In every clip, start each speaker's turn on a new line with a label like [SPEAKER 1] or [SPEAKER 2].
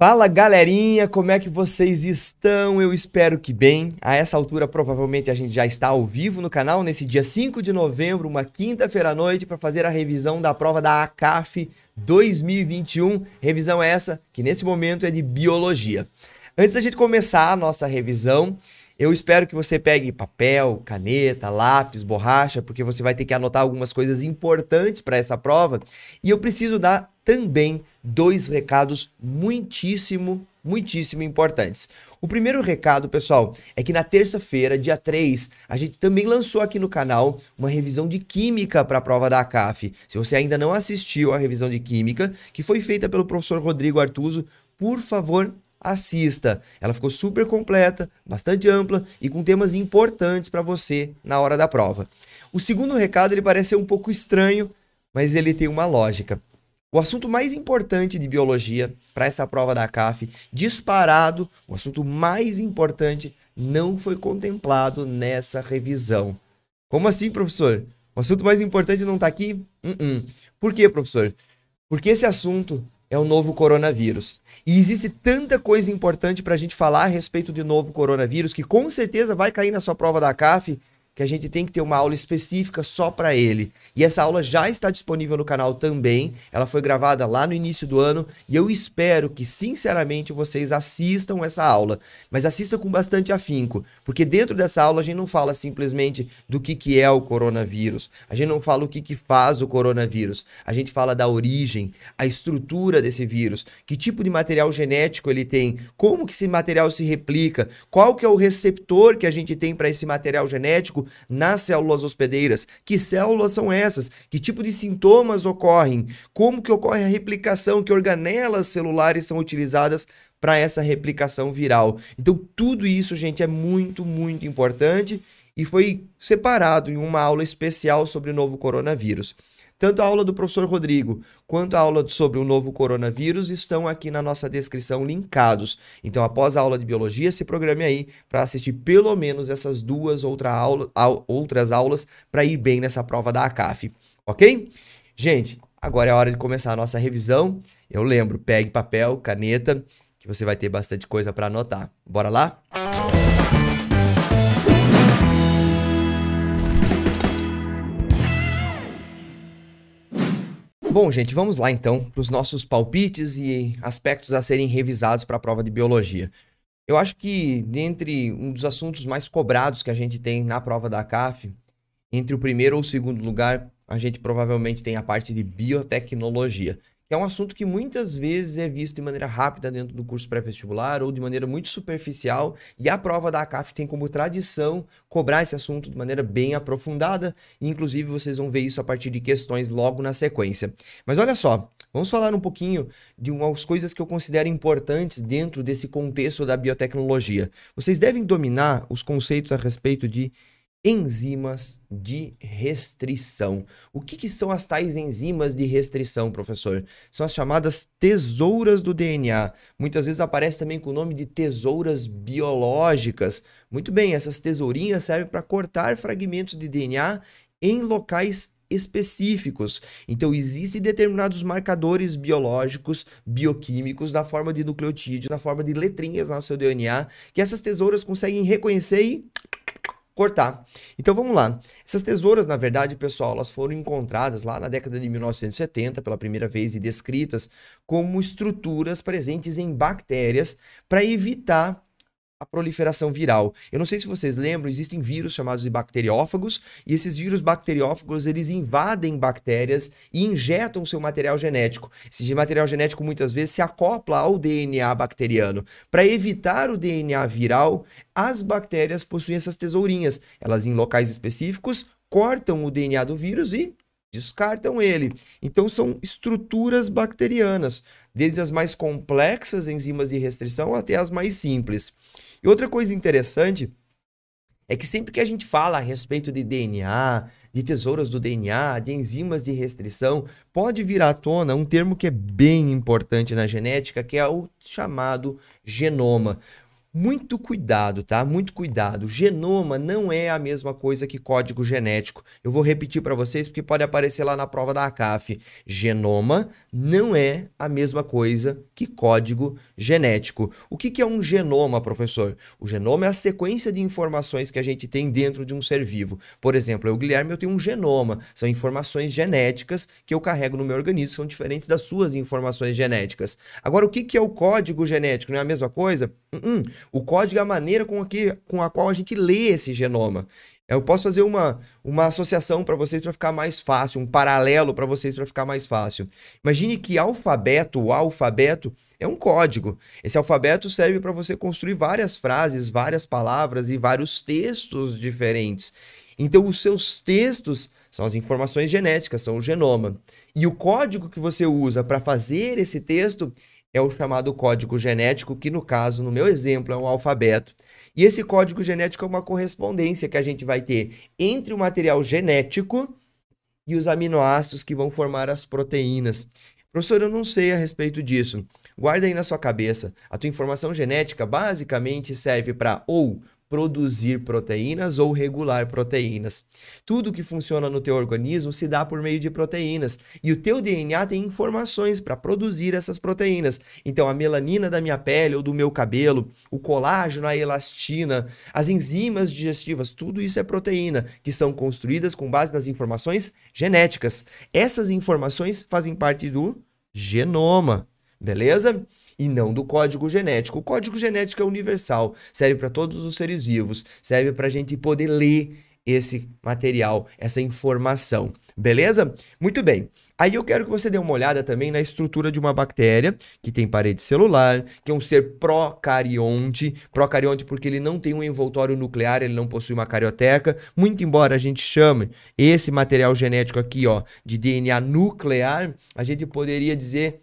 [SPEAKER 1] Fala galerinha, como é que vocês estão? Eu espero que bem. A essa altura, provavelmente a gente já está ao vivo no canal nesse dia 5 de novembro, uma quinta-feira à noite, para fazer a revisão da prova da ACAF 2021. Revisão essa que nesse momento é de biologia. Antes da gente começar a nossa revisão, eu espero que você pegue papel, caneta, lápis, borracha, porque você vai ter que anotar algumas coisas importantes para essa prova. E eu preciso dar também dois recados muitíssimo, muitíssimo importantes. O primeiro recado, pessoal, é que na terça-feira, dia 3, a gente também lançou aqui no canal uma revisão de química para a prova da ACAF. Se você ainda não assistiu à revisão de química, que foi feita pelo professor Rodrigo Artuso, por favor, assista. Ela ficou super completa, bastante ampla e com temas importantes para você na hora da prova. O segundo recado ele parece ser um pouco estranho, mas ele tem uma lógica. O assunto mais importante de biologia para essa prova da CAF, disparado, o assunto mais importante não foi contemplado nessa revisão. Como assim, professor? O assunto mais importante não está aqui? Uh -uh. Por quê, professor? Porque esse assunto é o novo coronavírus. E existe tanta coisa importante para a gente falar a respeito do novo coronavírus que com certeza vai cair na sua prova da CAF que a gente tem que ter uma aula específica só para ele. E essa aula já está disponível no canal também. Ela foi gravada lá no início do ano e eu espero que, sinceramente, vocês assistam essa aula. Mas assistam com bastante afinco, porque dentro dessa aula a gente não fala simplesmente do que, que é o coronavírus, a gente não fala o que, que faz o coronavírus, a gente fala da origem, a estrutura desse vírus, que tipo de material genético ele tem, como que esse material se replica, qual que é o receptor que a gente tem para esse material genético nas células hospedeiras. Que células são essas? Que tipo de sintomas ocorrem? Como que ocorre a replicação? Que organelas celulares são utilizadas para essa replicação viral? Então, tudo isso, gente, é muito, muito importante e foi separado em uma aula especial sobre o novo coronavírus. Tanto a aula do professor Rodrigo quanto a aula sobre o novo coronavírus estão aqui na nossa descrição linkados. Então, após a aula de biologia, se programe aí para assistir pelo menos essas duas outra aula, outras aulas para ir bem nessa prova da ACAF, ok? Gente, agora é a hora de começar a nossa revisão. Eu lembro, pegue papel, caneta, que você vai ter bastante coisa para anotar. Bora lá? Música Bom, gente, vamos lá então para os nossos palpites e aspectos a serem revisados para a prova de biologia. Eu acho que dentre um dos assuntos mais cobrados que a gente tem na prova da CAF, entre o primeiro ou o segundo lugar, a gente provavelmente tem a parte de biotecnologia é um assunto que muitas vezes é visto de maneira rápida dentro do curso pré-vestibular ou de maneira muito superficial, e a prova da ACAF tem como tradição cobrar esse assunto de maneira bem aprofundada, e inclusive vocês vão ver isso a partir de questões logo na sequência. Mas olha só, vamos falar um pouquinho de umas coisas que eu considero importantes dentro desse contexto da biotecnologia. Vocês devem dominar os conceitos a respeito de enzimas de restrição. O que, que, são as tais enzimas de restrição, professor? São as chamadas tesouras do DNA. Muitas vezes aparece também com o nome de tesouras biológicas. Muito bem, essas tesourinhas servem para cortar fragmentos de DNA em locais específicos. Então, existem determinados marcadores biológicos, bioquímicos, na forma de nucleotídeo, na forma de letrinhas no seu DNA, que essas tesouras conseguem reconhecer e cortar. Então vamos lá. Essas tesouras, na verdade, pessoal, elas foram encontradas lá na década de 1970 pela primeira vez e descritas como estruturas presentes em bactérias para evitar a proliferação viral. Eu não sei se vocês lembram, existem vírus chamados de bacteriófagos, e esses vírus bacteriófagos, eles invadem bactérias e injetam seu material genético. Esse material genético muitas vezes se acopla ao DNA bacteriano. Para evitar o DNA viral, as bactérias possuem essas tesourinhas. Elas em locais específicos cortam o DNA do vírus e descartam ele. Então são estruturas bacterianas, desde as mais complexas enzimas de restrição até as mais simples. E outra coisa interessante é que sempre que a gente fala a respeito de DNA, de tesouras do DNA, de enzimas de restrição, pode vir à tona um termo que é bem importante na genética, que é o chamado genoma. Muito cuidado, tá? Muito cuidado. Genoma não é a mesma coisa que código genético. Eu vou repetir para vocês porque pode aparecer lá na prova da ACAF. Genoma não é a mesma coisa que código genético. O que, que é um genoma, professor? O genoma é a sequência de informações que a gente tem dentro de um ser vivo. Por exemplo, eu, Guilherme, eu tenho um genoma. São informações genéticas que eu carrego no meu organismo, são diferentes das suas informações genéticas. Agora, o que, que é o código genético? Não é a mesma coisa? Uh -uh. O código é a maneira com, que, com a qual a gente lê esse genoma. Eu posso fazer uma, uma associação para vocês para ficar mais fácil, um paralelo para vocês para ficar mais fácil. Imagine que alfabeto, o alfabeto, é um código. Esse alfabeto serve para você construir várias frases, várias palavras e vários textos diferentes. Então, os seus textos são as informações genéticas, são o genoma. E o código que você usa para fazer esse texto é o chamado código genético, que no caso, no meu exemplo, é um alfabeto. E esse código genético é uma correspondência que a gente vai ter entre o material genético e os aminoácidos que vão formar as proteínas. Professor, eu não sei a respeito disso. Guarda aí na sua cabeça. A tua informação genética basicamente serve para ou produzir proteínas ou regular proteínas. Tudo que funciona no teu organismo se dá por meio de proteínas e o teu DNA tem informações para produzir essas proteínas. Então a melanina da minha pele ou do meu cabelo, o colágeno, a elastina, as enzimas digestivas, tudo isso é proteína que são construídas com base nas informações genéticas. Essas informações fazem parte do genoma, beleza? e não do código genético. O código genético é universal, serve para todos os seres vivos, serve para a gente poder ler esse material, essa informação, beleza? Muito bem. Aí eu quero que você dê uma olhada também na estrutura de uma bactéria que tem parede celular, que é um ser procarionte, procarionte porque ele não tem um envoltório nuclear, ele não possui uma carioteca, muito embora a gente chame esse material genético aqui, ó, de DNA nuclear, a gente poderia dizer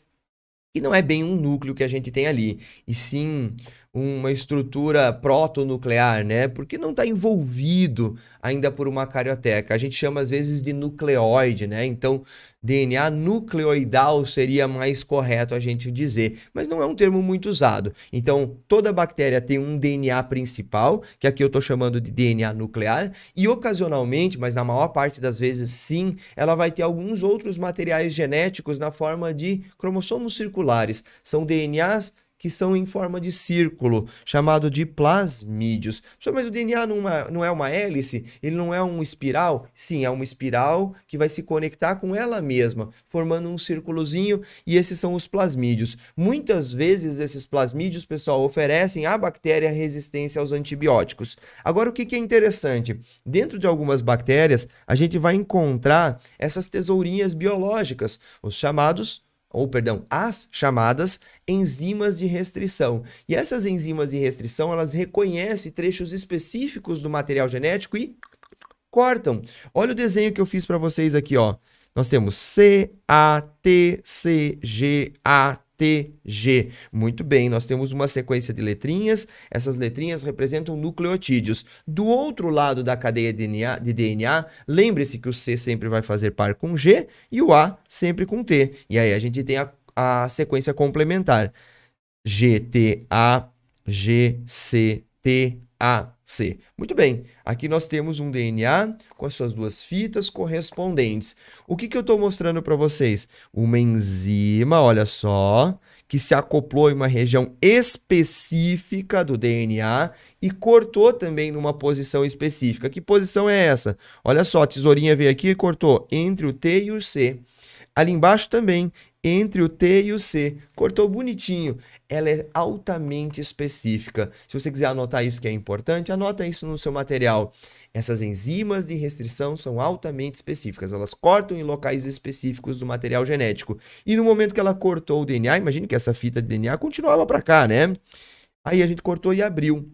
[SPEAKER 1] e não é bem um núcleo que a gente tem ali, e sim uma estrutura proto nuclear, né? Porque não está envolvido ainda por uma carioteca. A gente chama às vezes de nucleoide, né? Então, DNA nucleoidal seria mais correto a gente dizer, mas não é um termo muito usado. Então, toda bactéria tem um DNA principal, que aqui eu estou chamando de DNA nuclear, e ocasionalmente, mas na maior parte das vezes sim, ela vai ter alguns outros materiais genéticos na forma de cromossomos circulares. São DNAs que são em forma de círculo, chamado de plasmídios. Professor, mas o DNA numa, é, não é uma hélice? Ele não é um espiral? Sim, é uma espiral que vai se conectar com ela mesma, formando um círculozinho, e esses são os plasmídios. Muitas vezes esses plasmídios, pessoal, oferecem à bactéria resistência aos antibióticos. Agora, o que, que é interessante? Dentro de algumas bactérias, a gente vai encontrar essas tesourinhas biológicas, os chamados ou perdão, as chamadas enzimas de restrição. E essas enzimas de restrição, elas reconhecem trechos específicos do material genético e cortam. Olha o desenho que eu fiz para vocês aqui, ó. Nós temos C, A, T, C, G, A, Tg, Muito bem, nós temos uma sequência de letrinhas, essas letrinhas representam nucleotídeos. Do outro lado da cadeia de DNA, DNA lembre-se que o C sempre vai fazer par com G e o A sempre com T. E aí a gente tem a, a sequência complementar. GTA, GCTA. C. Muito bem, aqui nós temos um DNA com as suas duas fitas correspondentes. O que, que eu estou mostrando para vocês? Uma enzima, olha só, que se acoplou em uma região específica do DNA e cortou também numa posição específica. Que posição é essa? Olha só, a tesourinha veio aqui e cortou entre o T e o C. Ali embaixo também, entre o T e o C. Cortou bonitinho. Ela é altamente específica. Se você quiser anotar isso que é importante, anota isso no seu material. Essas enzimas de restrição são altamente específicas. Elas cortam em locais específicos do material genético. E no momento que ela cortou o DNA, imagine que essa fita de DNA continuava para cá, né? Aí a gente cortou e abriu.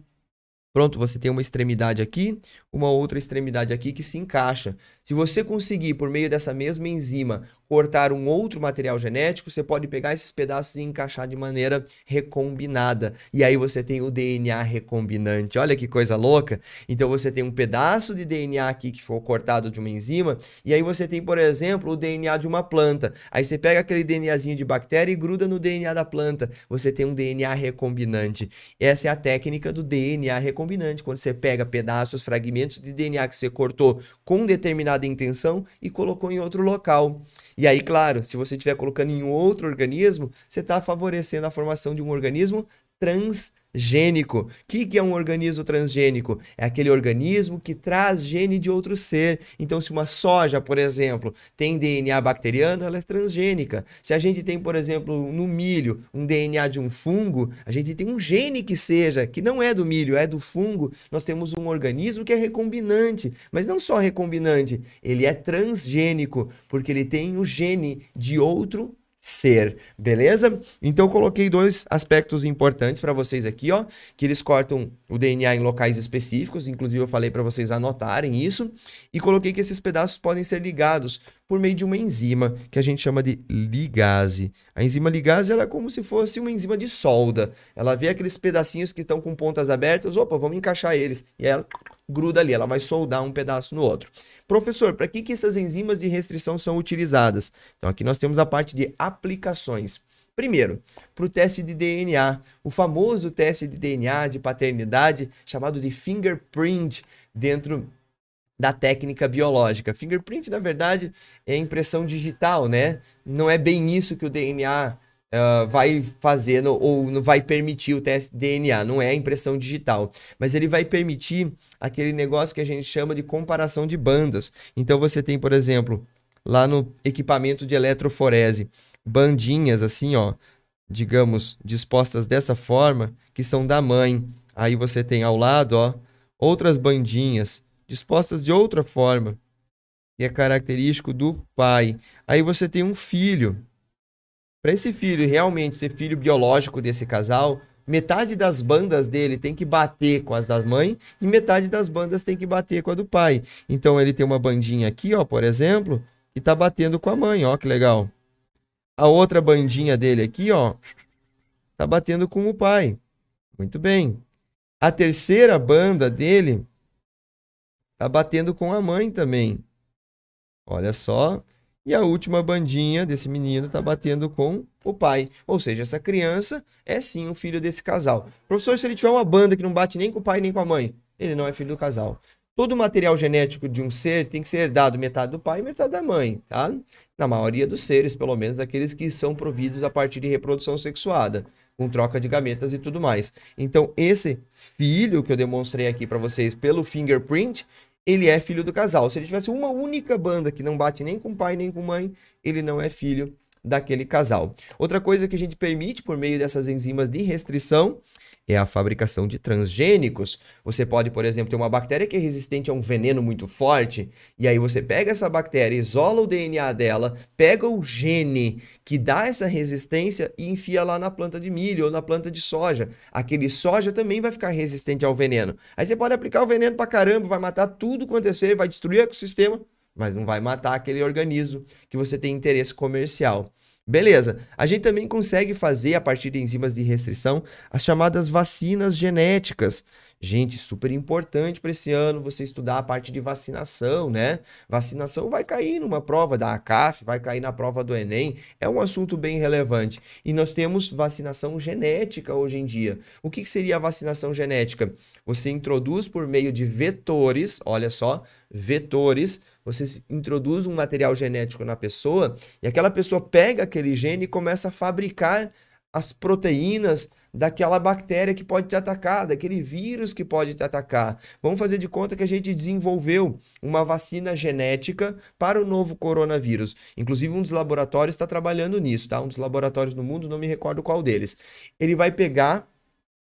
[SPEAKER 1] Pronto, você tem uma extremidade aqui, uma outra extremidade aqui que se encaixa. Se você conseguir, por meio dessa mesma enzima, cortar um outro material genético, você pode pegar esses pedaços e encaixar de maneira recombinada. E aí você tem o DNA recombinante. Olha que coisa louca! Então você tem um pedaço de DNA aqui que foi cortado de uma enzima, e aí você tem, por exemplo, o DNA de uma planta. Aí você pega aquele DNAzinho de bactéria e gruda no DNA da planta. Você tem um DNA recombinante. Essa é a técnica do DNA recombinante, quando você pega pedaços, fragmentos de DNA que você cortou com determinada intenção e colocou em outro local. E aí, claro, se você estiver colocando em outro organismo, você está favorecendo a formação de um organismo trans transgênico. O que, que é um organismo transgênico? É aquele organismo que traz gene de outro ser. Então, se uma soja, por exemplo, tem DNA bacteriano, ela é transgênica. Se a gente tem, por exemplo, no milho, um DNA de um fungo, a gente tem um gene que seja, que não é do milho, é do fungo. Nós temos um organismo que é recombinante, mas não só recombinante, ele é transgênico, porque ele tem o gene de outro ser, beleza? Então eu coloquei dois aspectos importantes para vocês aqui, ó, que eles cortam o DNA em locais específicos, inclusive eu falei para vocês anotarem isso, e coloquei que esses pedaços podem ser ligados por meio de uma enzima que a gente chama de ligase. A enzima ligase ela é como se fosse uma enzima de solda. Ela vê aqueles pedacinhos que estão com pontas abertas, opa, vamos encaixar eles. E ela gruda ali, ela vai soldar um pedaço no outro. Professor, para que, que essas enzimas de restrição são utilizadas? Então aqui nós temos a parte de aplicações. Primeiro, para o teste de DNA, o famoso teste de DNA de paternidade, chamado de fingerprint, dentro da técnica biológica. Fingerprint, na verdade, é impressão digital, né? Não é bem isso que o DNA uh, eh, vai fazer no, ou não vai permitir o teste DNA, não é impressão digital. Mas ele vai permitir aquele negócio que a gente chama de comparação de bandas. Então você tem, por exemplo, lá no equipamento de eletroforese, bandinhas assim, ó, digamos, dispostas dessa forma, que são da mãe. Aí você tem ao lado, ó, outras bandinhas dispostas de outra forma, que é característico do pai. Aí você tem um filho. Para esse filho realmente ser filho biológico desse casal, metade das bandas dele tem que bater com as da mãe e metade das bandas tem que bater com a do pai. Então ele tem uma bandinha aqui, ó, por exemplo, e tá batendo com a mãe, ó, que legal. A outra bandinha dele aqui, ó, tá batendo com o pai. Muito bem. A terceira banda dele Tá batendo com a mãe também. Olha só. E a última bandinha desse menino tá batendo com o pai. Ou seja, essa criança é sim o filho desse casal. Professor, se ele tiver uma banda que não bate nem com o pai nem com a mãe, ele não é filho do casal. Todo o material genético de um ser tem que ser herdado metade do pai e metade da mãe, tá? Na maioria dos seres, pelo menos daqueles que são providos a partir de reprodução sexuada com troca de gametas e tudo mais. Então, esse filho que eu demonstrei aqui para vocês pelo fingerprint, ele é filho do casal. Se ele tivesse uma única banda que não bate nem com pai nem com mãe, ele não é filho daquele casal. Outra coisa que a gente permite por meio dessas enzimas de restrição é a fabricação de transgênicos. Você pode, por exemplo, ter uma bactéria que é resistente a um veneno muito forte, e aí você pega essa bactéria, isola o DNA dela, pega o gene que dá essa resistência e enfia lá na planta de milho ou na planta de soja. Aquele soja também vai ficar resistente ao veneno. Aí você pode aplicar o veneno pra caramba, vai matar tudo quanto acontecer, é vai destruir o ecossistema, mas não vai matar aquele organismo que você tem interesse comercial. Beleza. A gente também consegue fazer, a partir de enzimas de restrição, as chamadas vacinas genéticas. Gente, super importante para esse ano você estudar a parte de vacinação, né? Vacinação vai cair numa prova da ACAF, vai cair na prova do Enem, é um assunto bem relevante. E nós temos vacinação genética hoje em dia. O que, que seria a vacinação genética? Você introduz por meio de vetores, olha só, vetores, você introduz um material genético na pessoa e aquela pessoa pega aquele gene e começa a fabricar as proteínas, daquela bactéria que pode te atacar, daquele vírus que pode te atacar. Vamos fazer de conta que a gente desenvolveu uma vacina genética para o novo coronavírus. Inclusive, um dos laboratórios está trabalhando nisso, tá? Um dos laboratórios no mundo, não me recordo qual deles. Ele vai pegar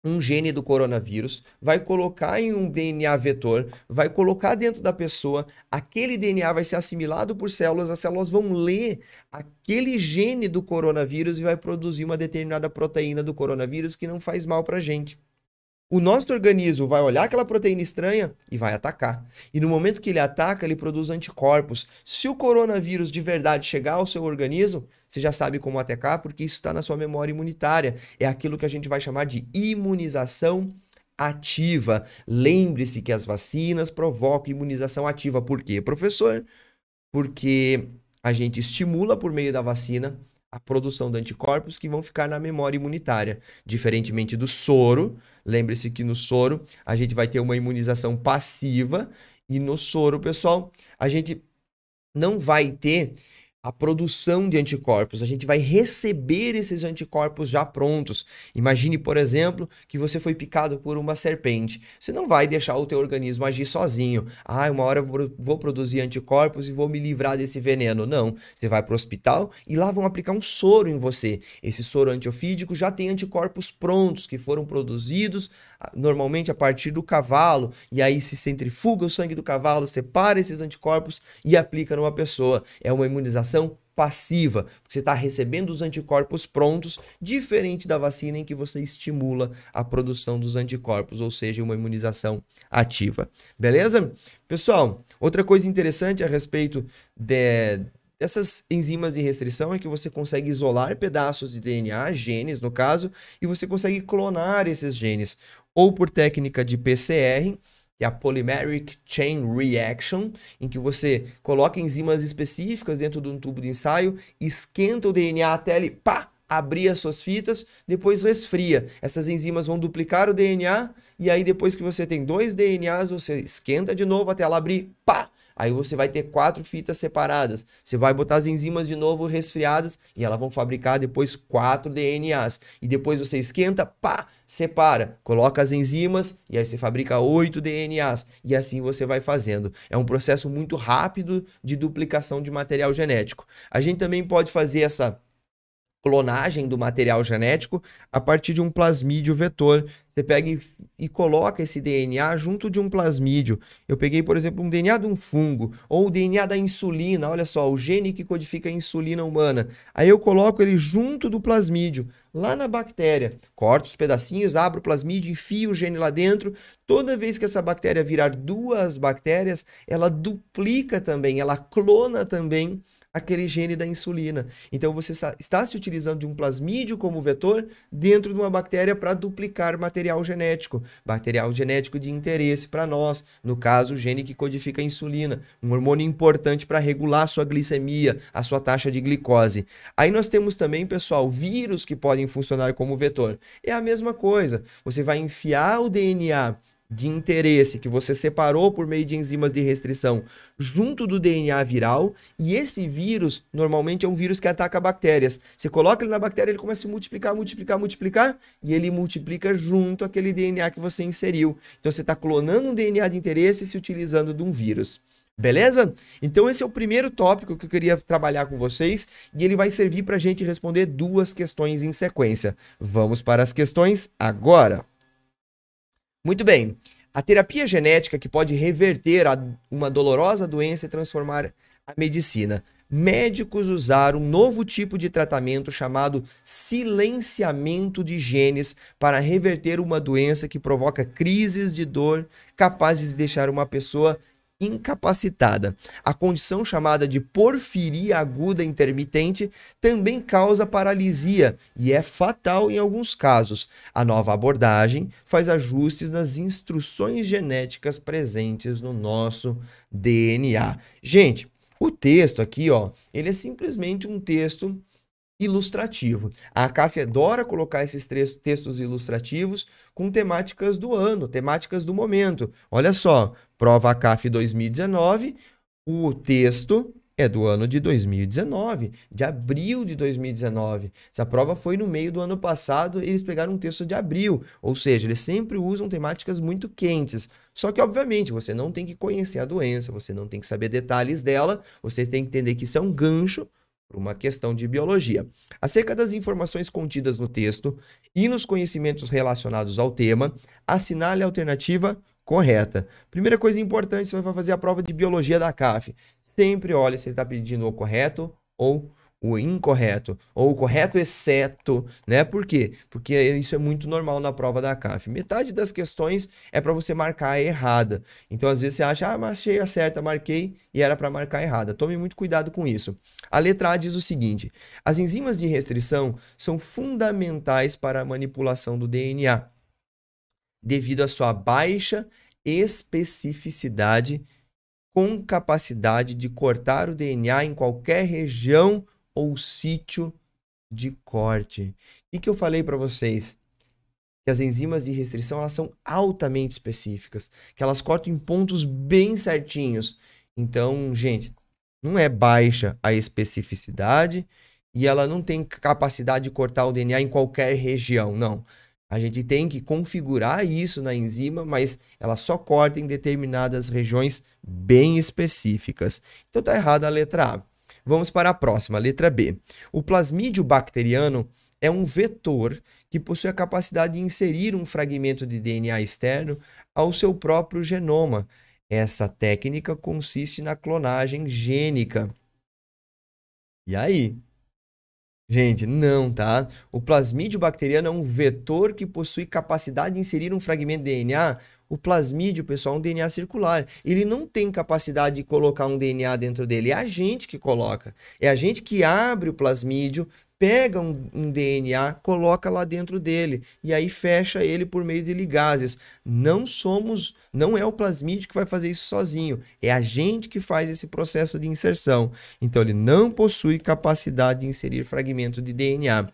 [SPEAKER 1] um gene do coronavírus, vai colocar em um DNA vetor, vai colocar dentro da pessoa, aquele DNA vai ser assimilado por células, as células vão ler aquele gene do coronavírus e vai produzir uma determinada proteína do coronavírus que não faz mal para gente. O nosso organismo vai olhar aquela proteína estranha e vai atacar. E no momento que ele ataca, ele produz anticorpos. Se o coronavírus de verdade chegar ao seu organismo, você já sabe como atacar, porque isso está na sua memória imunitária. É aquilo que a gente vai chamar de imunização ativa. Lembre-se que as vacinas provocam imunização ativa. Por quê, professor? Porque a gente estimula por meio da vacina a produção de anticorpos que vão ficar na memória imunitária. Diferentemente do soro, lembre-se que no soro a gente vai ter uma imunização passiva e no soro, pessoal, a gente não vai ter a produção de anticorpos. A gente vai receber esses anticorpos já prontos. Imagine, por exemplo, que você foi picado por uma serpente. Você não vai deixar o teu organismo agir sozinho. Ah, uma hora eu vou produzir anticorpos e vou me livrar desse veneno. Não. Você vai para o hospital e lá vão aplicar um soro em você. Esse soro antiofídico já tem anticorpos prontos que foram produzidos normalmente a partir do cavalo, e aí se centrifuga o sangue do cavalo, separa esses anticorpos e aplica numa pessoa. É uma imunização passiva, você está recebendo os anticorpos prontos, diferente da vacina em que você estimula a produção dos anticorpos, ou seja, uma imunização ativa. Beleza? Pessoal, outra coisa interessante a respeito de, essas enzimas de restrição é que você consegue isolar pedaços de DNA, genes no caso, e você consegue clonar esses genes, ou por técnica de PCR, que é a Polymeric Chain Reaction, em que você coloca enzimas específicas dentro de um tubo de ensaio, esquenta o DNA até ele, pá, abrir as suas fitas, depois resfria. Essas enzimas vão duplicar o DNA, e aí depois que você tem dois DNAs, você esquenta de novo até ela abrir, pá, Aí você vai ter quatro fitas separadas. Você vai botar as enzimas de novo resfriadas e elas vão fabricar depois quatro DNAs. E depois você esquenta, pá, separa, coloca as enzimas e aí você fabrica oito DNAs e assim você vai fazendo. É um processo muito rápido de duplicação de material genético. A gente também pode fazer essa clonagem do material genético a partir de um plasmídio vetor. Você pega e, e, coloca esse DNA junto de um plasmídio. Eu peguei, por exemplo, um DNA de um fungo ou o DNA da insulina. Olha só, o gene que codifica a insulina humana. Aí eu coloco ele junto do plasmídio, lá na bactéria. Corto os pedacinhos, abro o plasmídio, enfio o gene lá dentro. Toda vez que essa bactéria virar duas bactérias, ela duplica também, ela clona também aquele gene da insulina. Então você está se utilizando de um plasmídio como vetor dentro de uma bactéria para duplicar material genético, material genético de interesse para nós, no caso o gene que codifica a insulina, um hormônio importante para regular a sua glicemia, a sua taxa de glicose. Aí nós temos também, pessoal, vírus que podem funcionar como vetor. É a mesma coisa. Você vai enfiar o DNA de interesse que você separou por meio de enzimas de restrição junto do DNA viral, e esse vírus normalmente é um vírus que ataca bactérias. Você coloca ele na bactéria, ele começa a multiplicar, multiplicar, multiplicar, e ele multiplica junto aquele DNA que você inseriu. Então você está clonando um DNA de interesse se utilizando de um vírus. Beleza? Então esse é o primeiro tópico que eu queria trabalhar com vocês e ele vai servir para a gente responder duas questões em sequência. Vamos para as questões agora! Muito bem. A terapia genética que pode reverter uma dolorosa doença e transformar a medicina. Médicos usaram um novo tipo de tratamento chamado silenciamento de genes para reverter uma doença que provoca crises de dor capazes de deixar uma pessoa incapacitada. A condição chamada de porfiria aguda intermitente também causa paralisia e é fatal em alguns casos. A nova abordagem faz ajustes nas instruções genéticas presentes no nosso DNA. Gente, o texto aqui, ó, ele é simplesmente um texto ilustrativo. A CAF adora colocar esses três textos ilustrativos com temáticas do ano, temáticas do momento. Olha só, prova ACAF 2019, o texto é do ano de 2019, de abril de 2019. Se a prova foi no meio do ano passado, eles pegaram um texto de abril, ou seja, eles sempre usam temáticas muito quentes. Só que, obviamente, você não tem que conhecer a doença, você não tem que saber detalhes dela, você tem que entender que isso é um gancho para uma questão de biologia. Acerca das informações contidas no texto e nos conhecimentos relacionados ao tema, assinale a alternativa correta. Primeira coisa importante, você vai fazer a prova de biologia da CAF. Sempre olhe se ele está pedindo o correto ou o incorreto, ou o correto exceto, né? Por quê? Porque isso é muito normal na prova da CAF. Metade das questões é para você marcar a errada. Então, às vezes você acha, ah, mas achei a certa, marquei e era para marcar a errada. Tome muito cuidado com isso. A letra A diz o seguinte: as enzimas de restrição são fundamentais para a manipulação do DNA devido à sua baixa especificidade com capacidade de cortar o DNA em qualquer região ou sítio de corte. E que eu falei para vocês que as enzimas de restrição elas são altamente específicas, que elas cortam em pontos bem certinhos. Então, gente, não é baixa a especificidade e ela não tem capacidade de cortar o DNA em qualquer região, não. A gente tem que configurar isso na enzima, mas ela só corta em determinadas regiões bem específicas. Então tá errada a letra A. Vamos para a próxima, letra B. O plasmídio bacteriano é um vetor que possui a capacidade de inserir um fragmento de DNA externo ao seu próprio genoma. Essa técnica consiste na clonagem gênica. E aí, Gente, não, tá? O plasmídio bacteriano é um vetor que possui capacidade de inserir um fragmento de DNA. O plasmídio, pessoal, é um DNA circular. Ele não tem capacidade de colocar um DNA dentro dele. É a gente que coloca. É a gente que abre o plasmídio, pega um, um, DNA, coloca lá dentro dele e aí fecha ele por meio de ligases. Não somos, não é o plasmídio que vai fazer isso sozinho, é a gente que faz esse processo de inserção. Então ele não possui capacidade de inserir fragmento de DNA.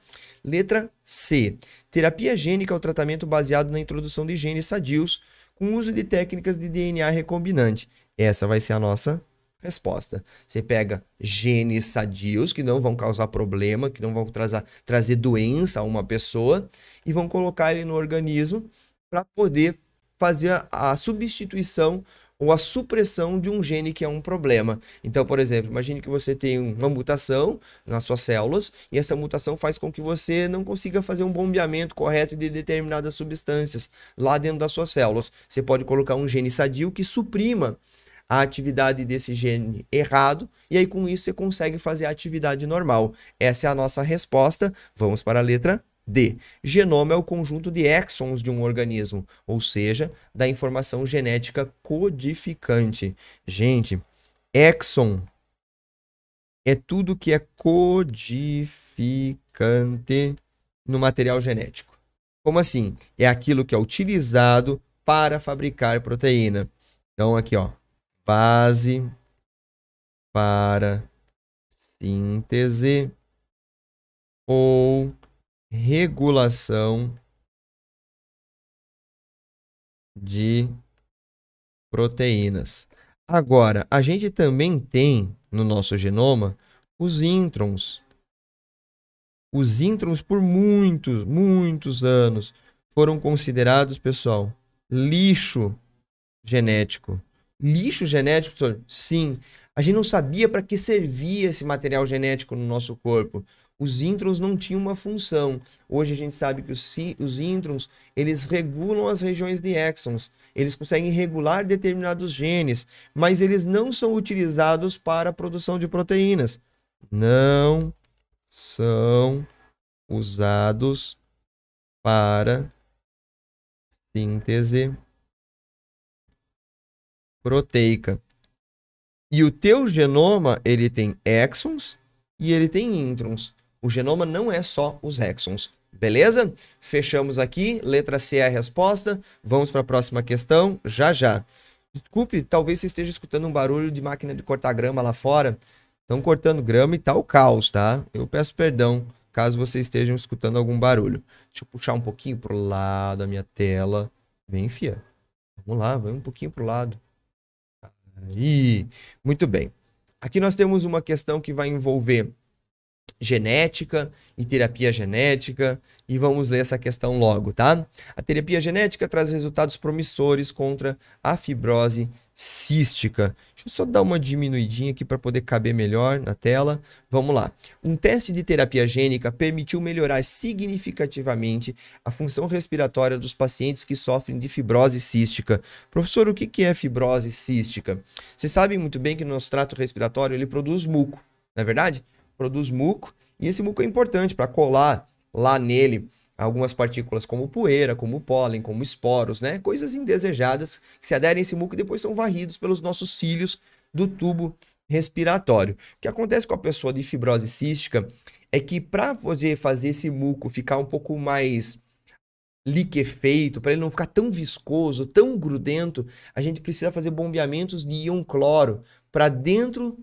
[SPEAKER 1] Letra C. Terapia gênica é o tratamento baseado na introdução de genes sadios com uso de técnicas de DNA recombinante. Essa vai ser a nossa Resposta: você pega genes sadios que não vão causar problema, que não vão trazer, trazer doença a uma pessoa e vão colocar ele no organismo para poder fazer a, a substituição ou a supressão de um gene que é um problema. Então, por exemplo, imagine que você tem uma mutação nas suas células e essa mutação faz com que você não consiga fazer um bombeamento correto de determinadas substâncias lá dentro das suas células. Você pode colocar um gene sadio que suprima a atividade desse gene errado, e aí com isso você consegue fazer a atividade normal. Essa é a nossa resposta. Vamos para a letra D. Genoma é o conjunto de exons de um organismo, ou seja, da informação genética codificante. Gente, exon é tudo que é codificante no material genético. Como assim? É aquilo que é utilizado para fabricar proteína. Então, aqui, ó,
[SPEAKER 2] fase para síntese ou regulação de proteínas. Agora, a gente também tem no nosso genoma os introns.
[SPEAKER 1] Os introns, por muitos, muitos anos, foram considerados, pessoal, lixo genético lixo genético, professor? Sim. A gente não sabia para que servia esse material genético no nosso corpo. Os introns não tinham uma função. Hoje a gente sabe que os, os introns, eles regulam as regiões de exons. Eles conseguem regular determinados genes, mas eles não são utilizados para a produção de proteínas. Não
[SPEAKER 2] são usados para síntese proteica. E o teu genoma, ele tem exons e ele tem
[SPEAKER 1] introns. O genoma não é só os exons. Beleza? Fechamos aqui. Letra C é a resposta. Vamos para a próxima questão já já. Desculpe, talvez você esteja escutando um barulho de máquina de cortar grama lá fora. Estão cortando grama e tá o caos, tá? Eu peço perdão caso vocês estejam escutando algum barulho. Deixa eu puxar um pouquinho pro lado a minha tela. Vem, fia. Vamos lá, vem um pouquinho pro lado. Aí, muito bem. Aqui nós temos uma questão que vai envolver genética e terapia genética e vamos ler essa questão logo, tá? A terapia genética traz resultados promissores contra a fibrose cística. Deixa eu só dar uma diminuidinha aqui para poder caber melhor na tela. Vamos lá. Um teste de terapia gênica permitiu melhorar significativamente a função respiratória dos pacientes que sofrem de fibrose cística. Professor, o que é fibrose cística? Vocês sabem muito bem que no nosso trato respiratório ele produz muco, não é verdade? Produz muco e esse muco é importante para colar lá nele algumas partículas como poeira, como pólen, como esporos, né? Coisas indesejadas que se aderem a esse muco e depois são varridos pelos nossos cílios do tubo respiratório. O que acontece com a pessoa de fibrose cística é que para poder fazer esse muco ficar um pouco mais liquefeito, para ele não ficar tão viscoso, tão grudento, a gente precisa fazer bombeamentos de íon cloro para dentro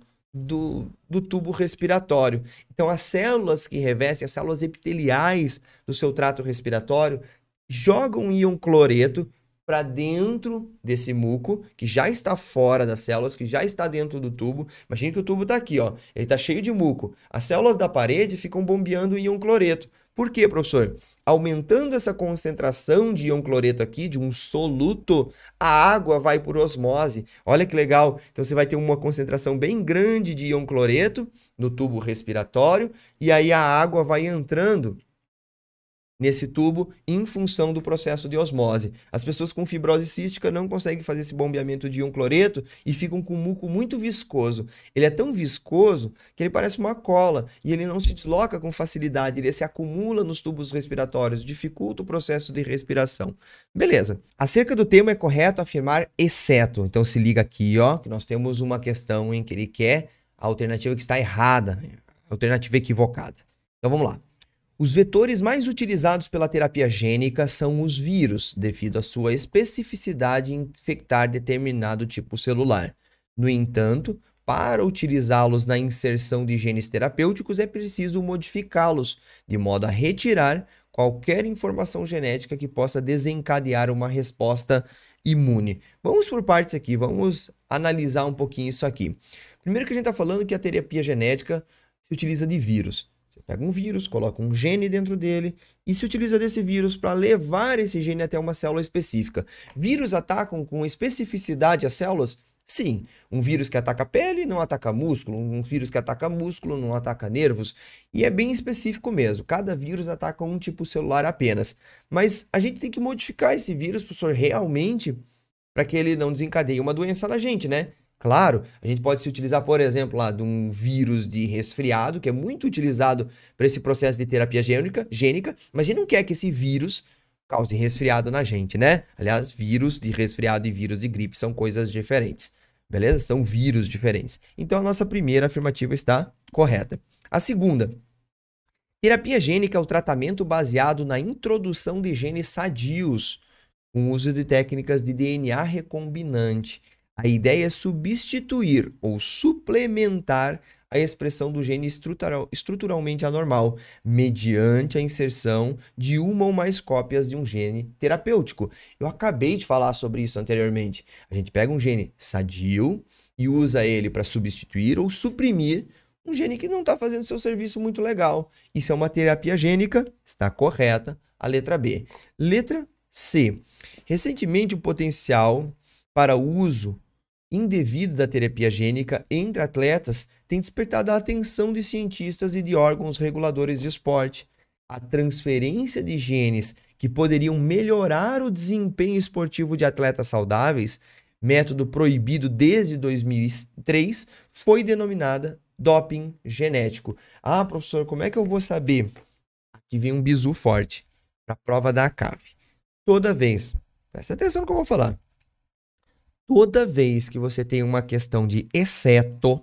[SPEAKER 1] do, do tubo respiratório. Então, as células que revestem, as células epiteliais do seu trato respiratório, jogam íon cloreto para dentro desse muco, que já está fora das células, que já está dentro do tubo. Imagina que o tubo está aqui, ó. ele está cheio de muco. As células da parede ficam bombeando íon cloreto. Por quê, professor? aumentando essa concentração de íon cloreto aqui, de um soluto, a água vai por osmose. Olha que legal. Então você vai ter uma concentração bem grande de íon cloreto no tubo respiratório e aí a água vai entrando nesse tubo em função do processo de osmose. As pessoas com fibrose cística não conseguem fazer esse bombeamento de íon cloreto e ficam com um muco muito viscoso. Ele é tão viscoso que ele parece uma cola e ele não se desloca com facilidade, ele se acumula nos tubos respiratórios, dificulta o processo de respiração. Beleza. Acerca do tema é correto afirmar exceto. Então se liga aqui, ó, que nós temos uma questão em que ele quer a alternativa que está errada, a alternativa equivocada. Então vamos lá. Os vetores mais utilizados pela terapia gênica são os vírus, devido à sua especificidade em infectar determinado tipo celular. No entanto, para utilizá-los na inserção de genes terapêuticos é preciso modificá-los, de modo a retirar qualquer informação genética que possa desencadear uma resposta imune. Vamos por partes aqui, vamos analisar um pouquinho isso aqui. Primeiro que a gente está falando que a terapia genética se utiliza de vírus. Pega um vírus, coloca um gene dentro dele e se utiliza desse vírus para levar esse gene até uma célula específica. Vírus atacam com especificidade as células? Sim, um vírus que ataca pele não ataca músculo, um vírus que ataca músculo não ataca nervos, e é bem específico mesmo. Cada vírus ataca um tipo celular apenas. Mas a gente tem que modificar esse vírus, professor, realmente, para que ele não desencadeie uma doença na gente, né? Claro, a gente pode se utilizar, por exemplo, lá, de um vírus de resfriado, que é muito utilizado para esse processo de terapia gênica, gênica, mas a gente não quer que esse vírus cause resfriado na gente, né? Aliás, vírus de resfriado e vírus de gripe são coisas diferentes, beleza? São vírus diferentes. Então, a nossa primeira afirmativa está correta. A segunda, terapia gênica é o tratamento baseado na introdução de genes sadios, com uso de técnicas de DNA recombinante. A ideia é substituir ou suplementar a expressão do gene estrutural, estruturalmente anormal, mediante a inserção de uma ou mais cópias de um gene terapêutico. Eu acabei de falar sobre isso anteriormente. A gente pega um gene sadio e usa ele para substituir ou suprimir um gene que não está fazendo seu serviço muito legal. Isso é uma terapia gênica, está correta a letra B. Letra C. Recentemente, o potencial para uso indevido da terapia gênica entre atletas tem despertado a atenção de cientistas e de órgãos reguladores de esporte. A transferência de genes que poderiam melhorar o desempenho esportivo de atletas saudáveis, método proibido desde 2003, foi denominada doping genético. Ah, professor, como é que eu vou saber? Aqui vem um bizu forte para a prova da CAF Toda vez, presta atenção no que eu vou falar toda vez que você tem uma questão de exceto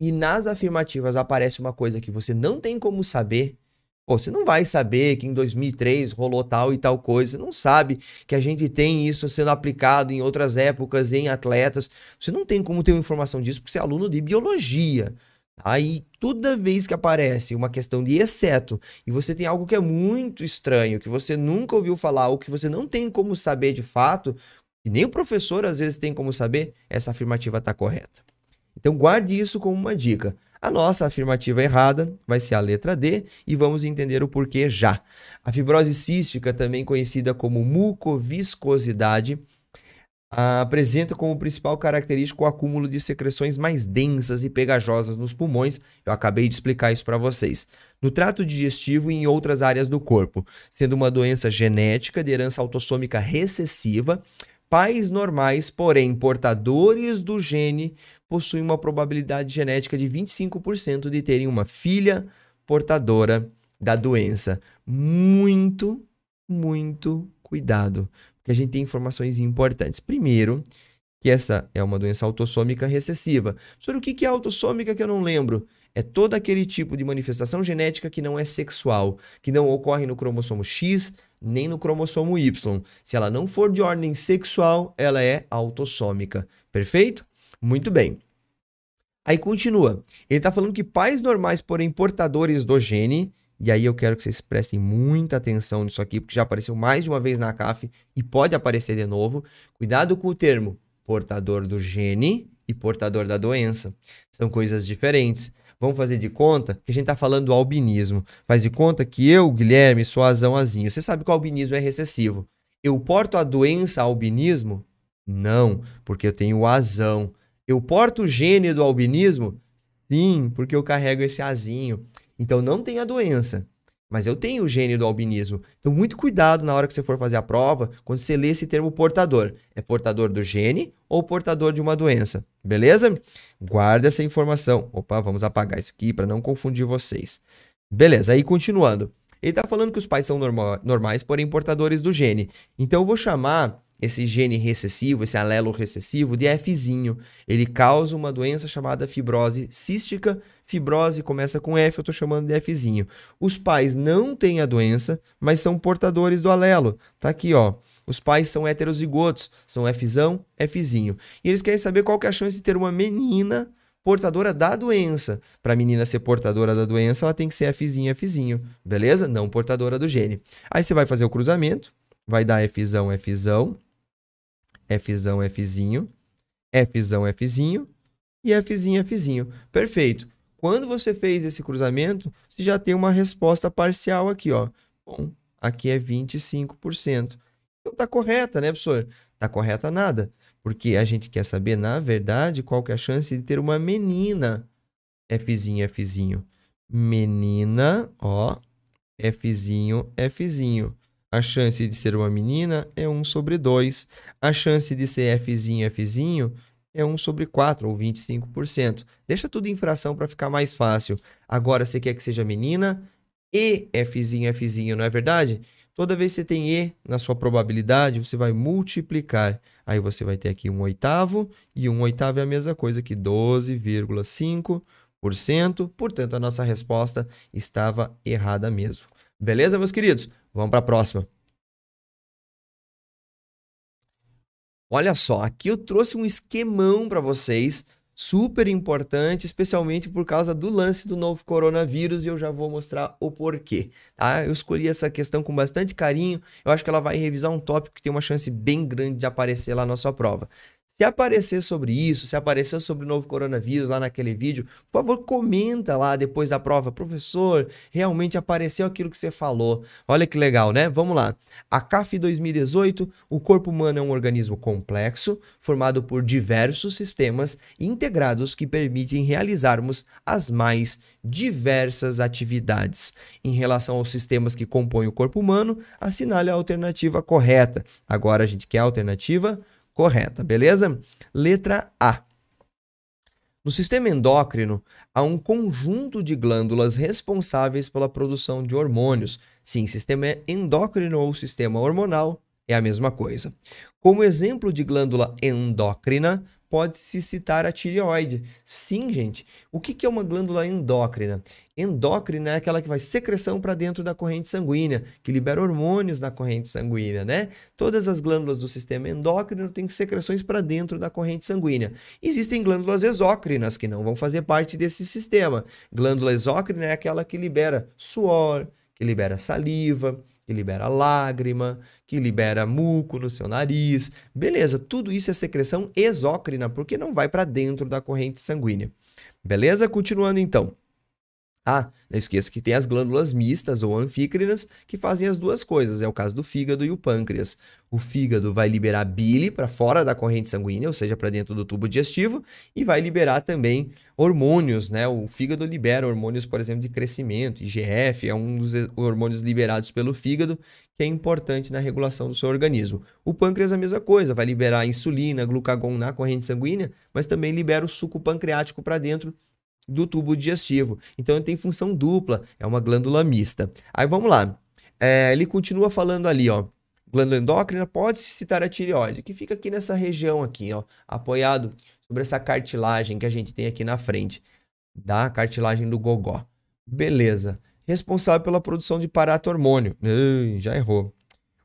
[SPEAKER 1] e nas afirmativas aparece uma coisa que você não tem como saber, pô, você não vai saber que em 2003 rolou tal e tal coisa, não sabe que a gente tem isso sendo aplicado em outras épocas, em atletas, você não tem como ter informação disso porque você é aluno de biologia. Aí, tá? toda vez que aparece uma questão de exceto e você tem algo que é muito estranho, que você nunca ouviu falar ou que você não tem como saber de fato, e nem o professor às vezes tem como saber, essa afirmativa está correta. Então guarde isso como uma dica. A nossa afirmativa errada vai ser a letra D e vamos entender o porquê já. A fibrose cística, também conhecida como mucoviscosidade, apresenta como principal característica o acúmulo de secreções mais densas e pegajosas nos pulmões. Eu acabei de explicar isso para vocês. No trato digestivo e em outras áreas do corpo, sendo uma doença genética de herança autossômica recessiva, Pais normais, porém portadores do gene, possuem uma probabilidade genética de 25% de terem uma filha portadora da doença. Muito, muito cuidado, porque a gente tem informações importantes. Primeiro, que essa é uma doença autossômica recessiva. Sobre o que é autossômica que eu não lembro? É todo aquele tipo de manifestação genética que não é sexual, que não ocorre no cromossomo X, nem no cromossomo Y. Se ela não for de ordem sexual, ela é autossômica. Perfeito? Muito bem. Aí continua. Ele está falando que pais normais, porém portadores do gene, e aí eu quero que vocês prestem muita atenção nisso aqui, porque já apareceu mais de uma vez na CAF e pode aparecer de novo. Cuidado com o termo portador do gene e portador da doença. São coisas diferentes. Vamos fazer de conta que a gente está falando do albinismo. Faz de conta que eu, Guilherme, sou azão azinho. Você sabe que o albinismo é recessivo. Eu porto a doença albinismo? Não, porque eu tenho azão. Eu porto o gene do albinismo? Sim, porque eu carrego esse azinho. Então não tem a doença. Mas eu tenho o gene do albinismo. Então, muito cuidado na hora que você for fazer a prova, quando você lê esse termo portador. É portador do gene ou portador de uma doença? Beleza? Guarda essa informação. Opa, vamos apagar isso aqui para não confundir vocês. Beleza, aí continuando. Ele está falando que os pais são norma normais, porém portadores do gene. Então, eu vou chamar esse gene recessivo, esse alelo recessivo, de Fzinho. Ele causa uma doença chamada fibrose cística Fibrose começa com F, eu estou chamando de Fzinho. Os pais não têm a doença, mas são portadores do alelo. Tá aqui, ó. Os pais são heterozigotos, são Fzão, Fzinho. E eles querem saber qual que é a chance de ter uma menina portadora da doença. Para a menina ser portadora da doença, ela tem que ser Fzinho, Fzinho, beleza? Não portadora do gene. Aí você vai fazer o cruzamento, vai dar Fzão, Fzão, Fzão, Fzinho, Fzão, Fzinho e Fzinho, Fzinho. Perfeito. Quando você fez esse cruzamento, você já tem uma resposta parcial aqui, ó. Bom, aqui é 25%. Então tá correta, né, professor? Tá correta nada, porque a gente quer saber, na verdade, qual que é a chance de ter uma menina. Fzinho, Fzinho. Menina, ó, Fzinho, Fzinho. A chance de ser uma menina é 1 sobre 2. A chance de ser Fzinho, Fzinho é 1 sobre 4, ou 25%. Deixa tudo em fração para ficar mais fácil. Agora, você quer que seja menina e Fzinho, Fzinho, não é verdade? Toda vez que você tem E na sua probabilidade, você vai multiplicar. Aí você vai ter aqui um oitavo, e um oitavo é a mesma coisa que 12,5%. Portanto, a nossa resposta estava errada mesmo. Beleza, meus queridos? Vamos para a próxima. Olha só, aqui eu trouxe um esquemão para vocês, super importante, especialmente por causa do lance do novo coronavírus, e eu já vou mostrar o porquê, tá? Eu escolhi essa questão com bastante carinho, eu acho que ela vai revisar um tópico que tem uma chance bem grande de aparecer lá na sua prova. Se aparecer sobre isso, se apareceu sobre o novo coronavírus lá naquele vídeo, por favor, comenta lá depois da prova. Professor, realmente apareceu aquilo que você falou. Olha que legal, né? Vamos lá. A CAF 2018, o corpo humano é um organismo complexo, formado por diversos sistemas integrados que permitem realizarmos as mais diversas atividades. Em relação aos sistemas que compõem o corpo humano, assinale a alternativa correta. Agora a gente quer a alternativa correta, beleza? Letra A. No sistema endócrino, há um conjunto de glândulas responsáveis pela produção de hormônios. Sim, sistema endócrino ou sistema hormonal é a mesma coisa. Como exemplo de glândula endócrina, pode-se citar a tireoide. Sim, gente. O que, é uma glândula endócrina? Endócrina é aquela que vai secreção para dentro da corrente sanguínea, que libera hormônios na corrente sanguínea, né? Todas as glândulas do sistema endócrino têm secreções para dentro da corrente sanguínea. Existem glândulas exócrinas que não vão fazer parte desse sistema. Glândula exócrina é aquela que libera suor, que libera saliva, que libera lágrima, que libera muco no seu nariz. Beleza, tudo isso é secreção exócrina, porque não vai para dentro da corrente sanguínea. Beleza? Continuando então. Ah, não esqueça que tem as glândulas mistas ou anfícrinas que fazem as duas coisas, é o caso do fígado e o pâncreas. O fígado vai liberar bile para fora da corrente sanguínea, ou seja, para dentro do tubo digestivo, e vai liberar também hormônios, né? O fígado libera hormônios, por exemplo, de crescimento, IGF, é um dos hormônios liberados pelo fígado, que é importante na regulação do seu organismo. O pâncreas é a mesma coisa, vai liberar insulina, glucagon na corrente sanguínea, mas também libera o suco pancreático para dentro do tubo digestivo. Então ele tem função dupla, é uma glândula mista. Aí vamos lá. É, ele continua falando ali, ó. Glândula endócrina pode-se citar a tireoide, que fica aqui nessa região aqui, ó, apoiado sobre essa cartilagem que a gente tem aqui na frente, da cartilagem do gogó. Beleza. Responsável pela produção de paratormônio. já errou.